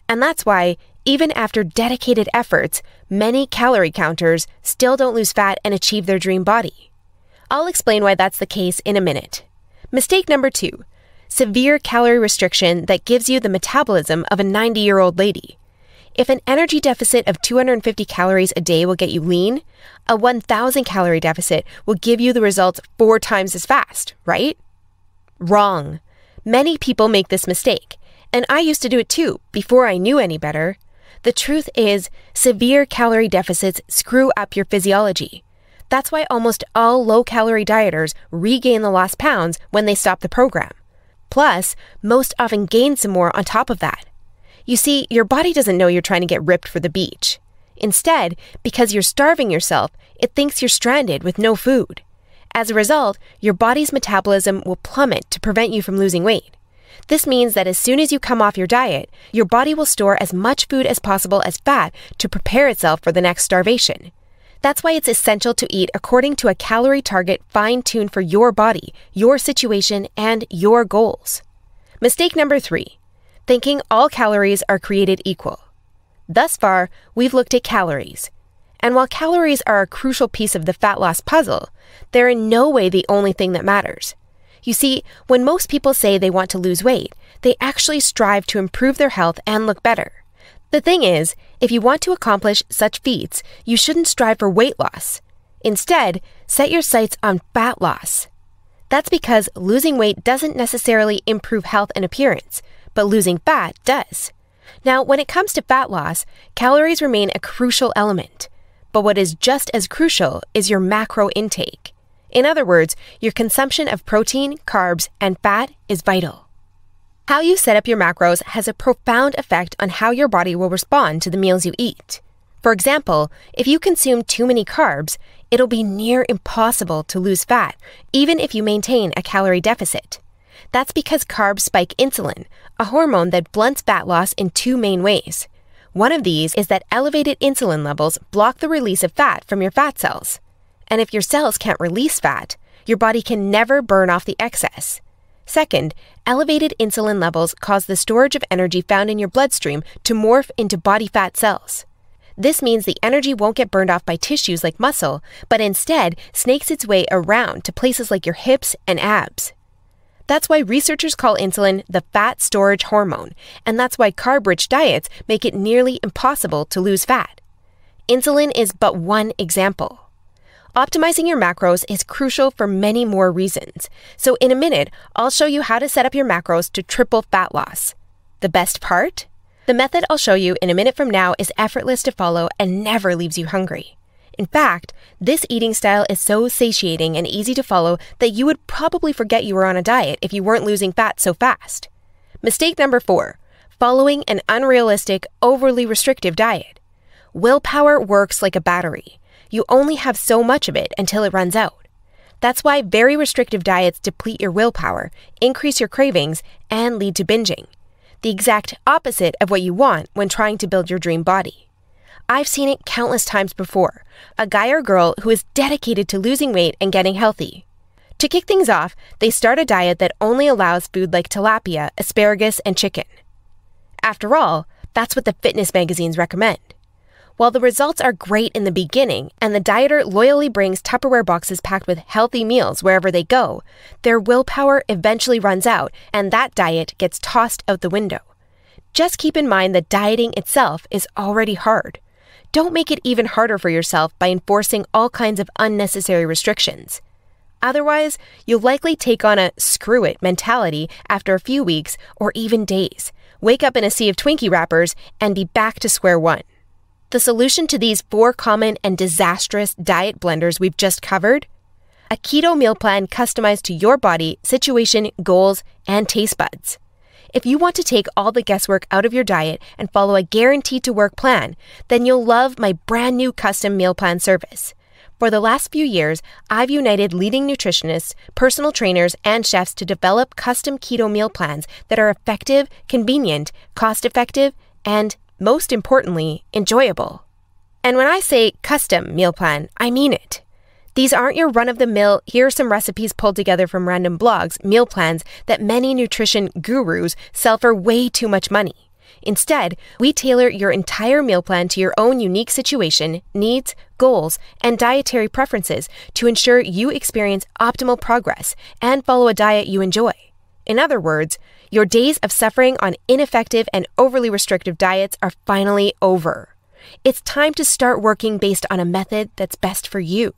And that's why, even after dedicated efforts, many calorie counters still don't lose fat and achieve their dream body. I'll explain why that's the case in a minute. Mistake number two severe calorie restriction that gives you the metabolism of a 90 year old lady. If an energy deficit of 250 calories a day will get you lean, a 1,000 calorie deficit will give you the results four times as fast, right? Wrong. Many people make this mistake, and I used to do it too before I knew any better. The truth is, severe calorie deficits screw up your physiology. That's why almost all low calorie dieters regain the lost pounds when they stop the program. Plus, most often gain some more on top of that. You see, your body doesn't know you're trying to get ripped for the beach. Instead, because you're starving yourself, it thinks you're stranded with no food. As a result, your body's metabolism will plummet to prevent you from losing weight. This means that as soon as you come off your diet, your body will store as much food as possible as fat to prepare itself for the next starvation. That's why it's essential to eat according to a calorie target fine tuned for your body, your situation, and your goals. Mistake number three thinking all calories are created equal. Thus far, we've looked at calories. And while calories are a crucial piece of the fat loss puzzle, they're in no way the only thing that matters. You see, when most people say they want to lose weight, they actually strive to improve their health and look better. The thing is, if you want to accomplish such feats, you shouldn't strive for weight loss. Instead, set your sights on fat loss. That's because losing weight doesn't necessarily improve health and appearance, but losing fat does. Now, when it comes to fat loss, calories remain a crucial element. But what is just as crucial is your macro intake. In other words, your consumption of protein, carbs, and fat is vital. How you set up your macros has a profound effect on how your body will respond to the meals you eat. For example, if you consume too many carbs, it'll be near impossible to lose fat, even if you maintain a calorie deficit. That's because carbs spike insulin, a hormone that blunts fat loss in two main ways. One of these is that elevated insulin levels block the release of fat from your fat cells. And if your cells can't release fat, your body can never burn off the excess. Second, elevated insulin levels cause the storage of energy found in your bloodstream to morph into body fat cells. This means the energy won't get burned off by tissues like muscle, but instead snakes its way around to places like your hips and abs. That's why researchers call insulin the fat storage hormone, and that's why carb rich diets make it nearly impossible to lose fat. Insulin is but one example. Optimizing your macros is crucial for many more reasons. So, in a minute, I'll show you how to set up your macros to triple fat loss. The best part? The method I'll show you in a minute from now is effortless to follow and never leaves you hungry. In fact, this eating style is so satiating and easy to follow that you would probably forget you were on a diet if you weren't losing fat so fast. Mistake number four following an unrealistic, overly restrictive diet. Willpower works like a battery. You only have so much of it until it runs out. That's why very restrictive diets deplete your willpower, increase your cravings, and lead to binging. The exact opposite of what you want when trying to build your dream body. I've seen it countless times before a guy or girl who is dedicated to losing weight and getting healthy. To kick things off, they start a diet that only allows food like tilapia, asparagus, and chicken. After all, that's what the fitness magazines recommend. While the results are great in the beginning and the dieter loyally brings Tupperware boxes packed with healthy meals wherever they go, their willpower eventually runs out and that diet gets tossed out the window. Just keep in mind that dieting itself is already hard. Don't make it even harder for yourself by enforcing all kinds of unnecessary restrictions. Otherwise, you'll likely take on a screw it mentality after a few weeks or even days, wake up in a sea of Twinkie wrappers, and be back to square one. The solution to these four common and disastrous diet blenders we've just covered? A keto meal plan customized to your body, situation, goals, and taste buds. If you want to take all the guesswork out of your diet and follow a guaranteed to work plan, then you'll love my brand new custom meal plan service. For the last few years, I've united leading nutritionists, personal trainers, and chefs to develop custom keto meal plans that are effective, convenient, cost effective, and most importantly, enjoyable. And when I say custom meal plan, I mean it. These aren't your run of the mill, here are some recipes pulled together from random blogs, meal plans that many nutrition gurus sell for way too much money. Instead, we tailor your entire meal plan to your own unique situation, needs, goals, and dietary preferences to ensure you experience optimal progress and follow a diet you enjoy. In other words, your days of suffering on ineffective and overly restrictive diets are finally over. It's time to start working based on a method that's best for you.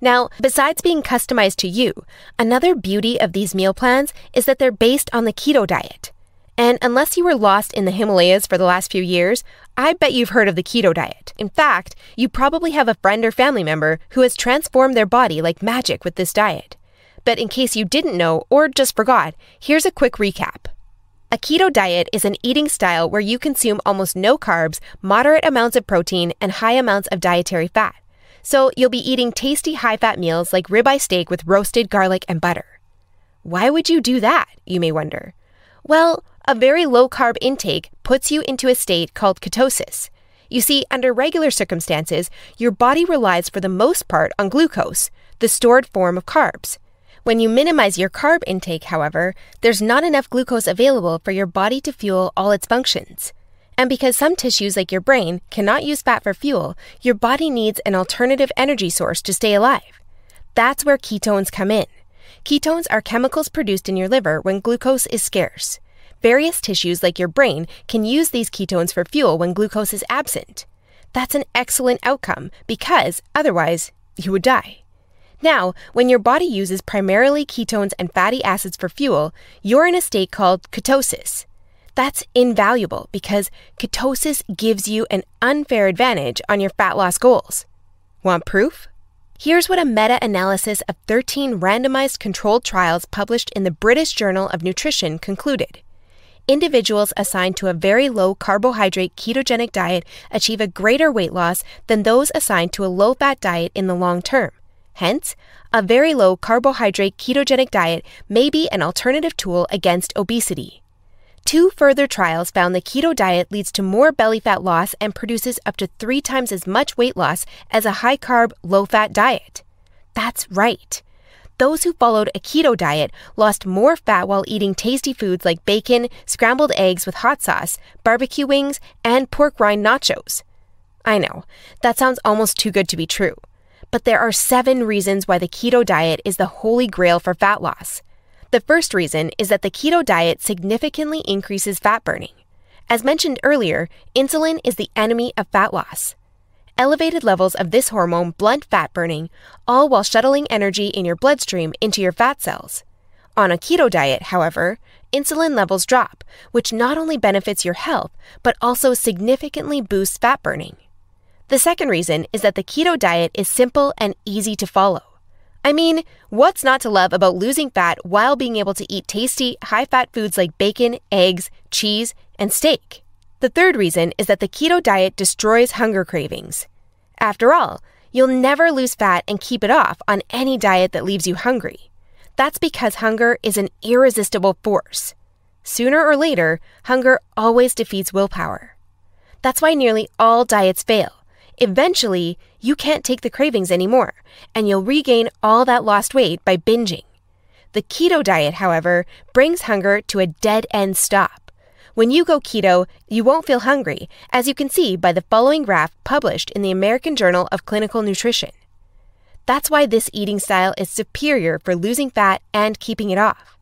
Now, besides being customized to you, another beauty of these meal plans is that they're based on the keto diet. And unless you were lost in the Himalayas for the last few years, I bet you've heard of the keto diet. In fact, you probably have a friend or family member who has transformed their body like magic with this diet. But in case you didn't know or just forgot, here's a quick recap. A keto diet is an eating style where you consume almost no carbs, moderate amounts of protein, and high amounts of dietary fat. So you'll be eating tasty high fat meals like ribeye steak with roasted garlic and butter. Why would you do that, you may wonder? Well, a very low carb intake puts you into a state called ketosis. You see, under regular circumstances, your body relies for the most part on glucose, the stored form of carbs. When you minimize your carb intake, however, there's not enough glucose available for your body to fuel all its functions. And because some tissues, like your brain, cannot use fat for fuel, your body needs an alternative energy source to stay alive. That's where ketones come in. Ketones are chemicals produced in your liver when glucose is scarce. Various tissues, like your brain, can use these ketones for fuel when glucose is absent. That's an excellent outcome because otherwise, you would die. Now, when your body uses primarily ketones and fatty acids for fuel, you're in a state called ketosis. That's invaluable because ketosis gives you an unfair advantage on your fat loss goals. Want proof? Here's what a meta analysis of 13 randomized controlled trials published in the British Journal of Nutrition concluded individuals assigned to a very low carbohydrate ketogenic diet achieve a greater weight loss than those assigned to a low fat diet in the long term. Hence, a very low carbohydrate ketogenic diet may be an alternative tool against obesity. Two further trials found the keto diet leads to more belly fat loss and produces up to three times as much weight loss as a high carb, low fat diet. That's right. Those who followed a keto diet lost more fat while eating tasty foods like bacon, scrambled eggs with hot sauce, barbecue wings, and pork rind nachos. I know, that sounds almost too good to be true. But there are seven reasons why the keto diet is the holy grail for fat loss. The first reason is that the keto diet significantly increases fat burning. As mentioned earlier, insulin is the enemy of fat loss. Elevated levels of this hormone blunt fat burning, all while shuttling energy in your bloodstream into your fat cells. On a keto diet, however, insulin levels drop, which not only benefits your health, but also significantly boosts fat burning. The second reason is that the keto diet is simple and easy to follow. I mean, what's not to love about losing fat while being able to eat tasty, high fat foods like bacon, eggs, cheese, and steak? The third reason is that the keto diet destroys hunger cravings. After all, you'll never lose fat and keep it off on any diet that leaves you hungry. That's because hunger is an irresistible force. Sooner or later, hunger always defeats willpower. That's why nearly all diets fail. Eventually, you can't take the cravings anymore, and you'll regain all that lost weight by binging. The keto diet, however, brings hunger to a dead end stop. When you go keto, you won't feel hungry, as you can see by the following graph published in the American Journal of Clinical Nutrition. That's why this eating style is superior for losing fat and keeping it off.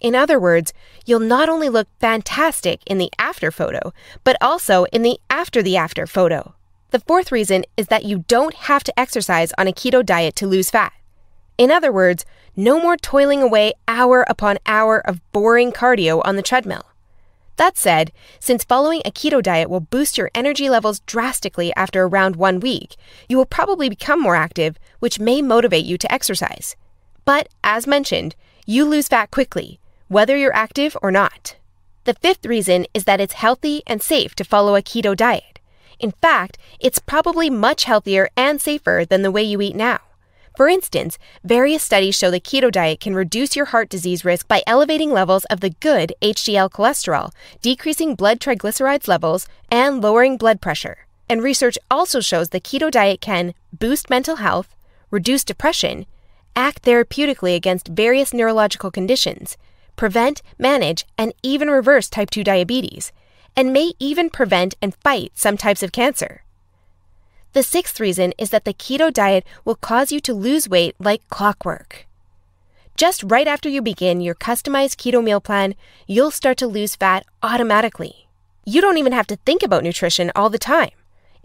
In other words, you'll not only look fantastic in the after photo, but also in the after the after photo. The fourth reason is that you don't have to exercise on a keto diet to lose fat. In other words, no more toiling away hour upon hour of boring cardio on the treadmill. That said, since following a keto diet will boost your energy levels drastically after around one week, you will probably become more active, which may motivate you to exercise. But as mentioned, you lose fat quickly, whether you're active or not. The fifth reason is that it's healthy and safe to follow a keto diet. In fact, it's probably much healthier and safer than the way you eat now. For instance, various studies show the keto diet can reduce your heart disease risk by elevating levels of the good HDL cholesterol, decreasing blood triglycerides levels, and lowering blood pressure. And research also shows the keto diet can boost mental health, reduce depression, act therapeutically against various neurological conditions, prevent, manage, and even reverse type 2 diabetes and may even prevent and fight some types of cancer. The sixth reason is that the keto diet will cause you to lose weight like clockwork. Just right after you begin your customized keto meal plan, you'll start to lose fat automatically. You don't even have to think about nutrition all the time.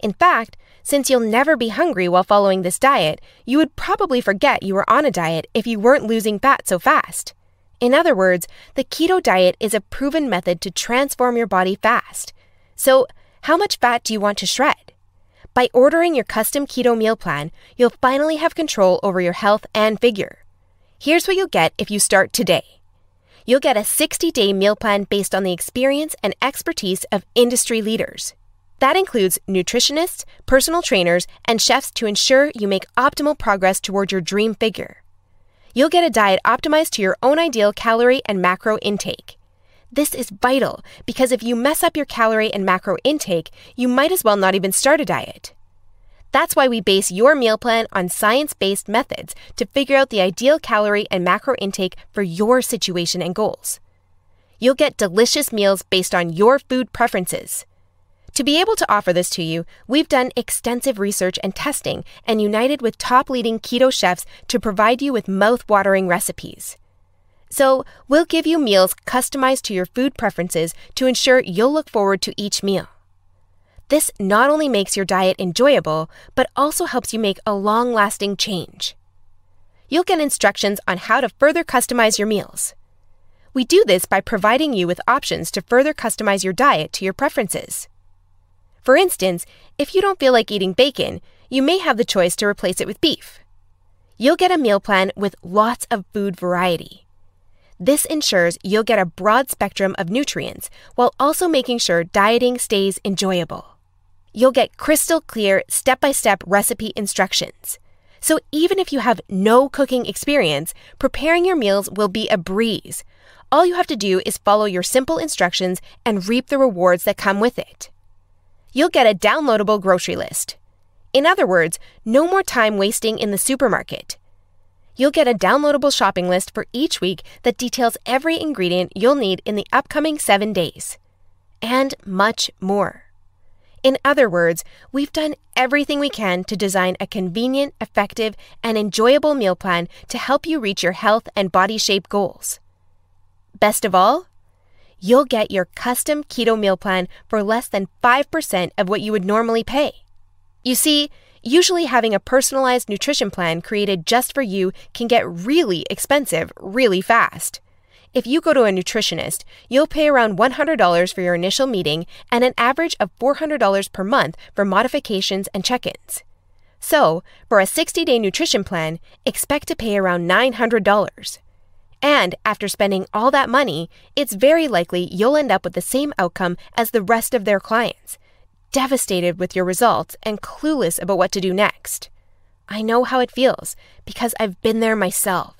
In fact, since you'll never be hungry while following this diet, you would probably forget you were on a diet if you weren't losing fat so fast. In other words, the keto diet is a proven method to transform your body fast. So, how much fat do you want to shred? By ordering your custom keto meal plan, you'll finally have control over your health and figure. Here's what you'll get if you start today you'll get a 60 day meal plan based on the experience and expertise of industry leaders. That includes nutritionists, personal trainers, and chefs to ensure you make optimal progress toward your dream figure you'll get a diet optimized to your own ideal calorie and macro intake. This is vital because if you mess up your calorie and macro intake, you might as well not even start a diet. That's why we base your meal plan on science based methods to figure out the ideal calorie and macro intake for your situation and goals. You'll get delicious meals based on your food preferences. To be able to offer this to you, we've done extensive research and testing and united with top leading keto chefs to provide you with mouth-watering recipes. So, we'll give you meals customized to your food preferences to ensure you'll look forward to each meal. This not only makes your diet enjoyable, but also helps you make a long lasting change. You'll get instructions on how to further customize your meals. We do this by providing you with options to further customize your diet to your preferences. For instance, if you don't feel like eating bacon, you may have the choice to replace it with beef. You'll get a meal plan with lots of food variety. This ensures you'll get a broad spectrum of nutrients while also making sure dieting stays enjoyable. You'll get crystal clear step by step recipe instructions. So even if you have no cooking experience, preparing your meals will be a breeze. All you have to do is follow your simple instructions and reap the rewards that come with it you'll get a downloadable grocery list. In other words, no more time wasting in the supermarket. You'll get a downloadable shopping list for each week that details every ingredient you'll need in the upcoming seven days, and much more. In other words, we've done everything we can to design a convenient, effective, and enjoyable meal plan to help you reach your health and body shape goals. Best of all, you'll get your custom keto meal plan for less than 5% of what you would normally pay. You see, usually having a personalized nutrition plan created just for you can get really expensive really fast. If you go to a nutritionist, you'll pay around $100 for your initial meeting and an average of $400 per month for modifications and check ins. So, for a 60 day nutrition plan, expect to pay around $900. And after spending all that money, it's very likely you'll end up with the same outcome as the rest of their clients devastated with your results and clueless about what to do next. I know how it feels because I've been there myself,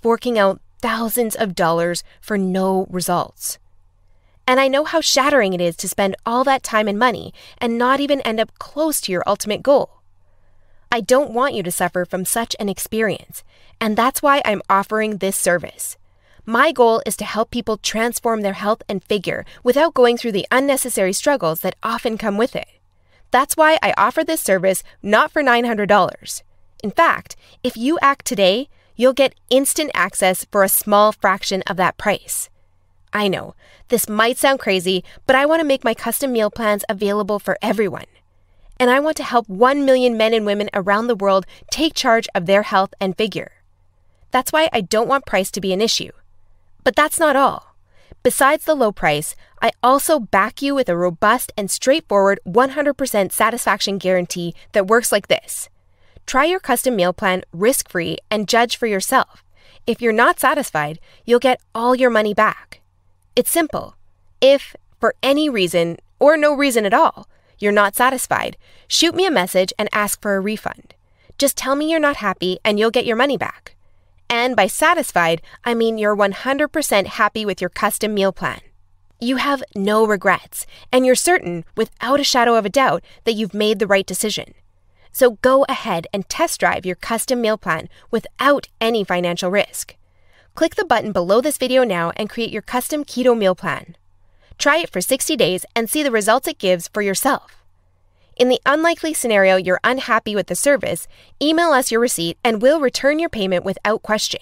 forking out thousands of dollars for no results. And I know how shattering it is to spend all that time and money and not even end up close to your ultimate goal. I don't want you to suffer from such an experience, and that's why I'm offering this service. My goal is to help people transform their health and figure without going through the unnecessary struggles that often come with it. That's why I offer this service not for $900. In fact, if you act today, you'll get instant access for a small fraction of that price. I know, this might sound crazy, but I want to make my custom meal plans available for everyone. And I want to help 1 million men and women around the world take charge of their health and figure. That's why I don't want price to be an issue. But that's not all. Besides the low price, I also back you with a robust and straightforward 100% satisfaction guarantee that works like this. Try your custom meal plan risk free and judge for yourself. If you're not satisfied, you'll get all your money back. It's simple. If, for any reason, or no reason at all, you're not satisfied, shoot me a message and ask for a refund. Just tell me you're not happy and you'll get your money back. And by satisfied, I mean you're 100% happy with your custom meal plan. You have no regrets, and you're certain, without a shadow of a doubt, that you've made the right decision. So go ahead and test drive your custom meal plan without any financial risk. Click the button below this video now and create your custom keto meal plan. Try it for 60 days and see the results it gives for yourself. In the unlikely scenario you're unhappy with the service, email us your receipt and we'll return your payment without question.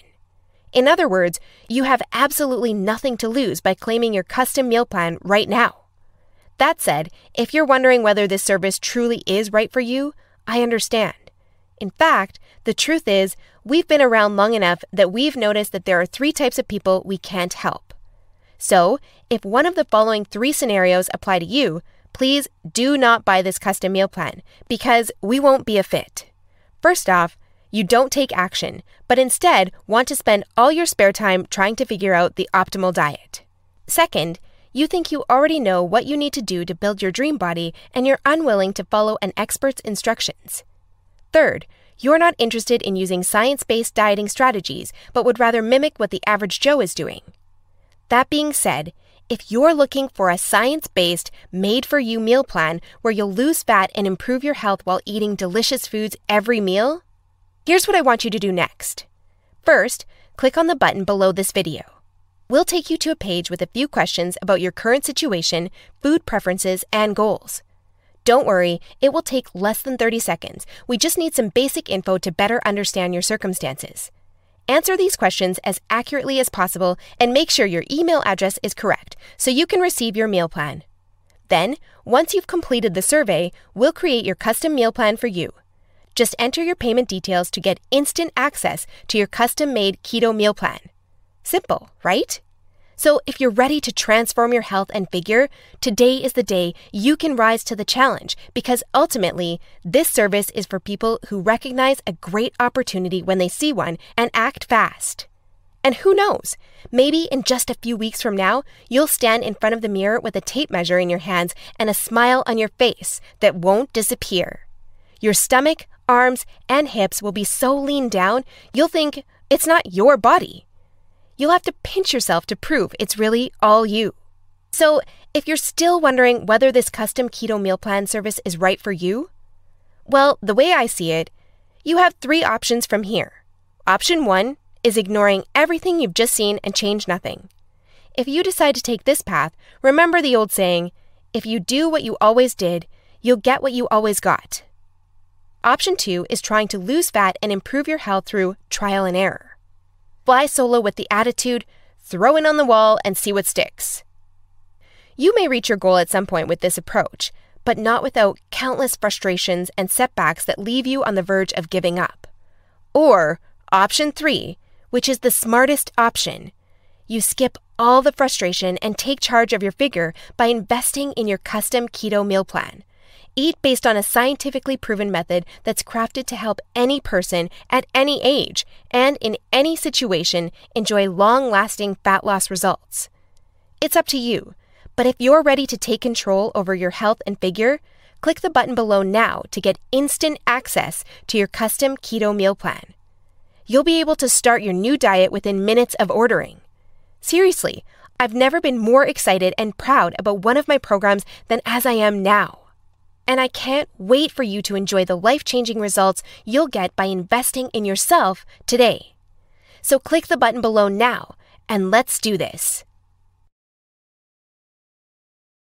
In other words, you have absolutely nothing to lose by claiming your custom meal plan right now. That said, if you're wondering whether this service truly is right for you, I understand. In fact, the truth is, we've been around long enough that we've noticed that there are three types of people we can't help. So, if one of the following three scenarios apply to you, please do not buy this custom meal plan because we won't be a fit. First off, you don't take action, but instead want to spend all your spare time trying to figure out the optimal diet. Second, you think you already know what you need to do to build your dream body and you're unwilling to follow an expert's instructions. Third, you're not interested in using science based dieting strategies, but would rather mimic what the average Joe is doing. That being said, if you're looking for a science based, made for you meal plan where you'll lose fat and improve your health while eating delicious foods every meal, here's what I want you to do next. First, click on the button below this video. We'll take you to a page with a few questions about your current situation, food preferences, and goals. Don't worry, it will take less than 30 seconds. We just need some basic info to better understand your circumstances. Answer these questions as accurately as possible and make sure your email address is correct so you can receive your meal plan. Then, once you've completed the survey, we'll create your custom meal plan for you. Just enter your payment details to get instant access to your custom made keto meal plan. Simple, right? So, if you're ready to transform your health and figure, today is the day you can rise to the challenge because ultimately, this service is for people who recognize a great opportunity when they see one and act fast. And who knows, maybe in just a few weeks from now, you'll stand in front of the mirror with a tape measure in your hands and a smile on your face that won't disappear. Your stomach, arms, and hips will be so lean down, you'll think it's not your body you'll have to pinch yourself to prove it's really all you. So, if you're still wondering whether this custom keto meal plan service is right for you, well, the way I see it, you have three options from here. Option one is ignoring everything you've just seen and change nothing. If you decide to take this path, remember the old saying if you do what you always did, you'll get what you always got. Option two is trying to lose fat and improve your health through trial and error. Fly solo with the attitude, throw it on the wall, and see what sticks. You may reach your goal at some point with this approach, but not without countless frustrations and setbacks that leave you on the verge of giving up. Or, option three, which is the smartest option, you skip all the frustration and take charge of your figure by investing in your custom keto meal plan. Eat based on a scientifically proven method that's crafted to help any person at any age and in any situation enjoy long lasting fat loss results. It's up to you, but if you're ready to take control over your health and figure, click the button below now to get instant access to your custom keto meal plan. You'll be able to start your new diet within minutes of ordering. Seriously, I've never been more excited and proud about one of my programs than as I am now and I can't wait for you to enjoy the life changing results you'll get by investing in yourself today. So click the button below now, and let's do this.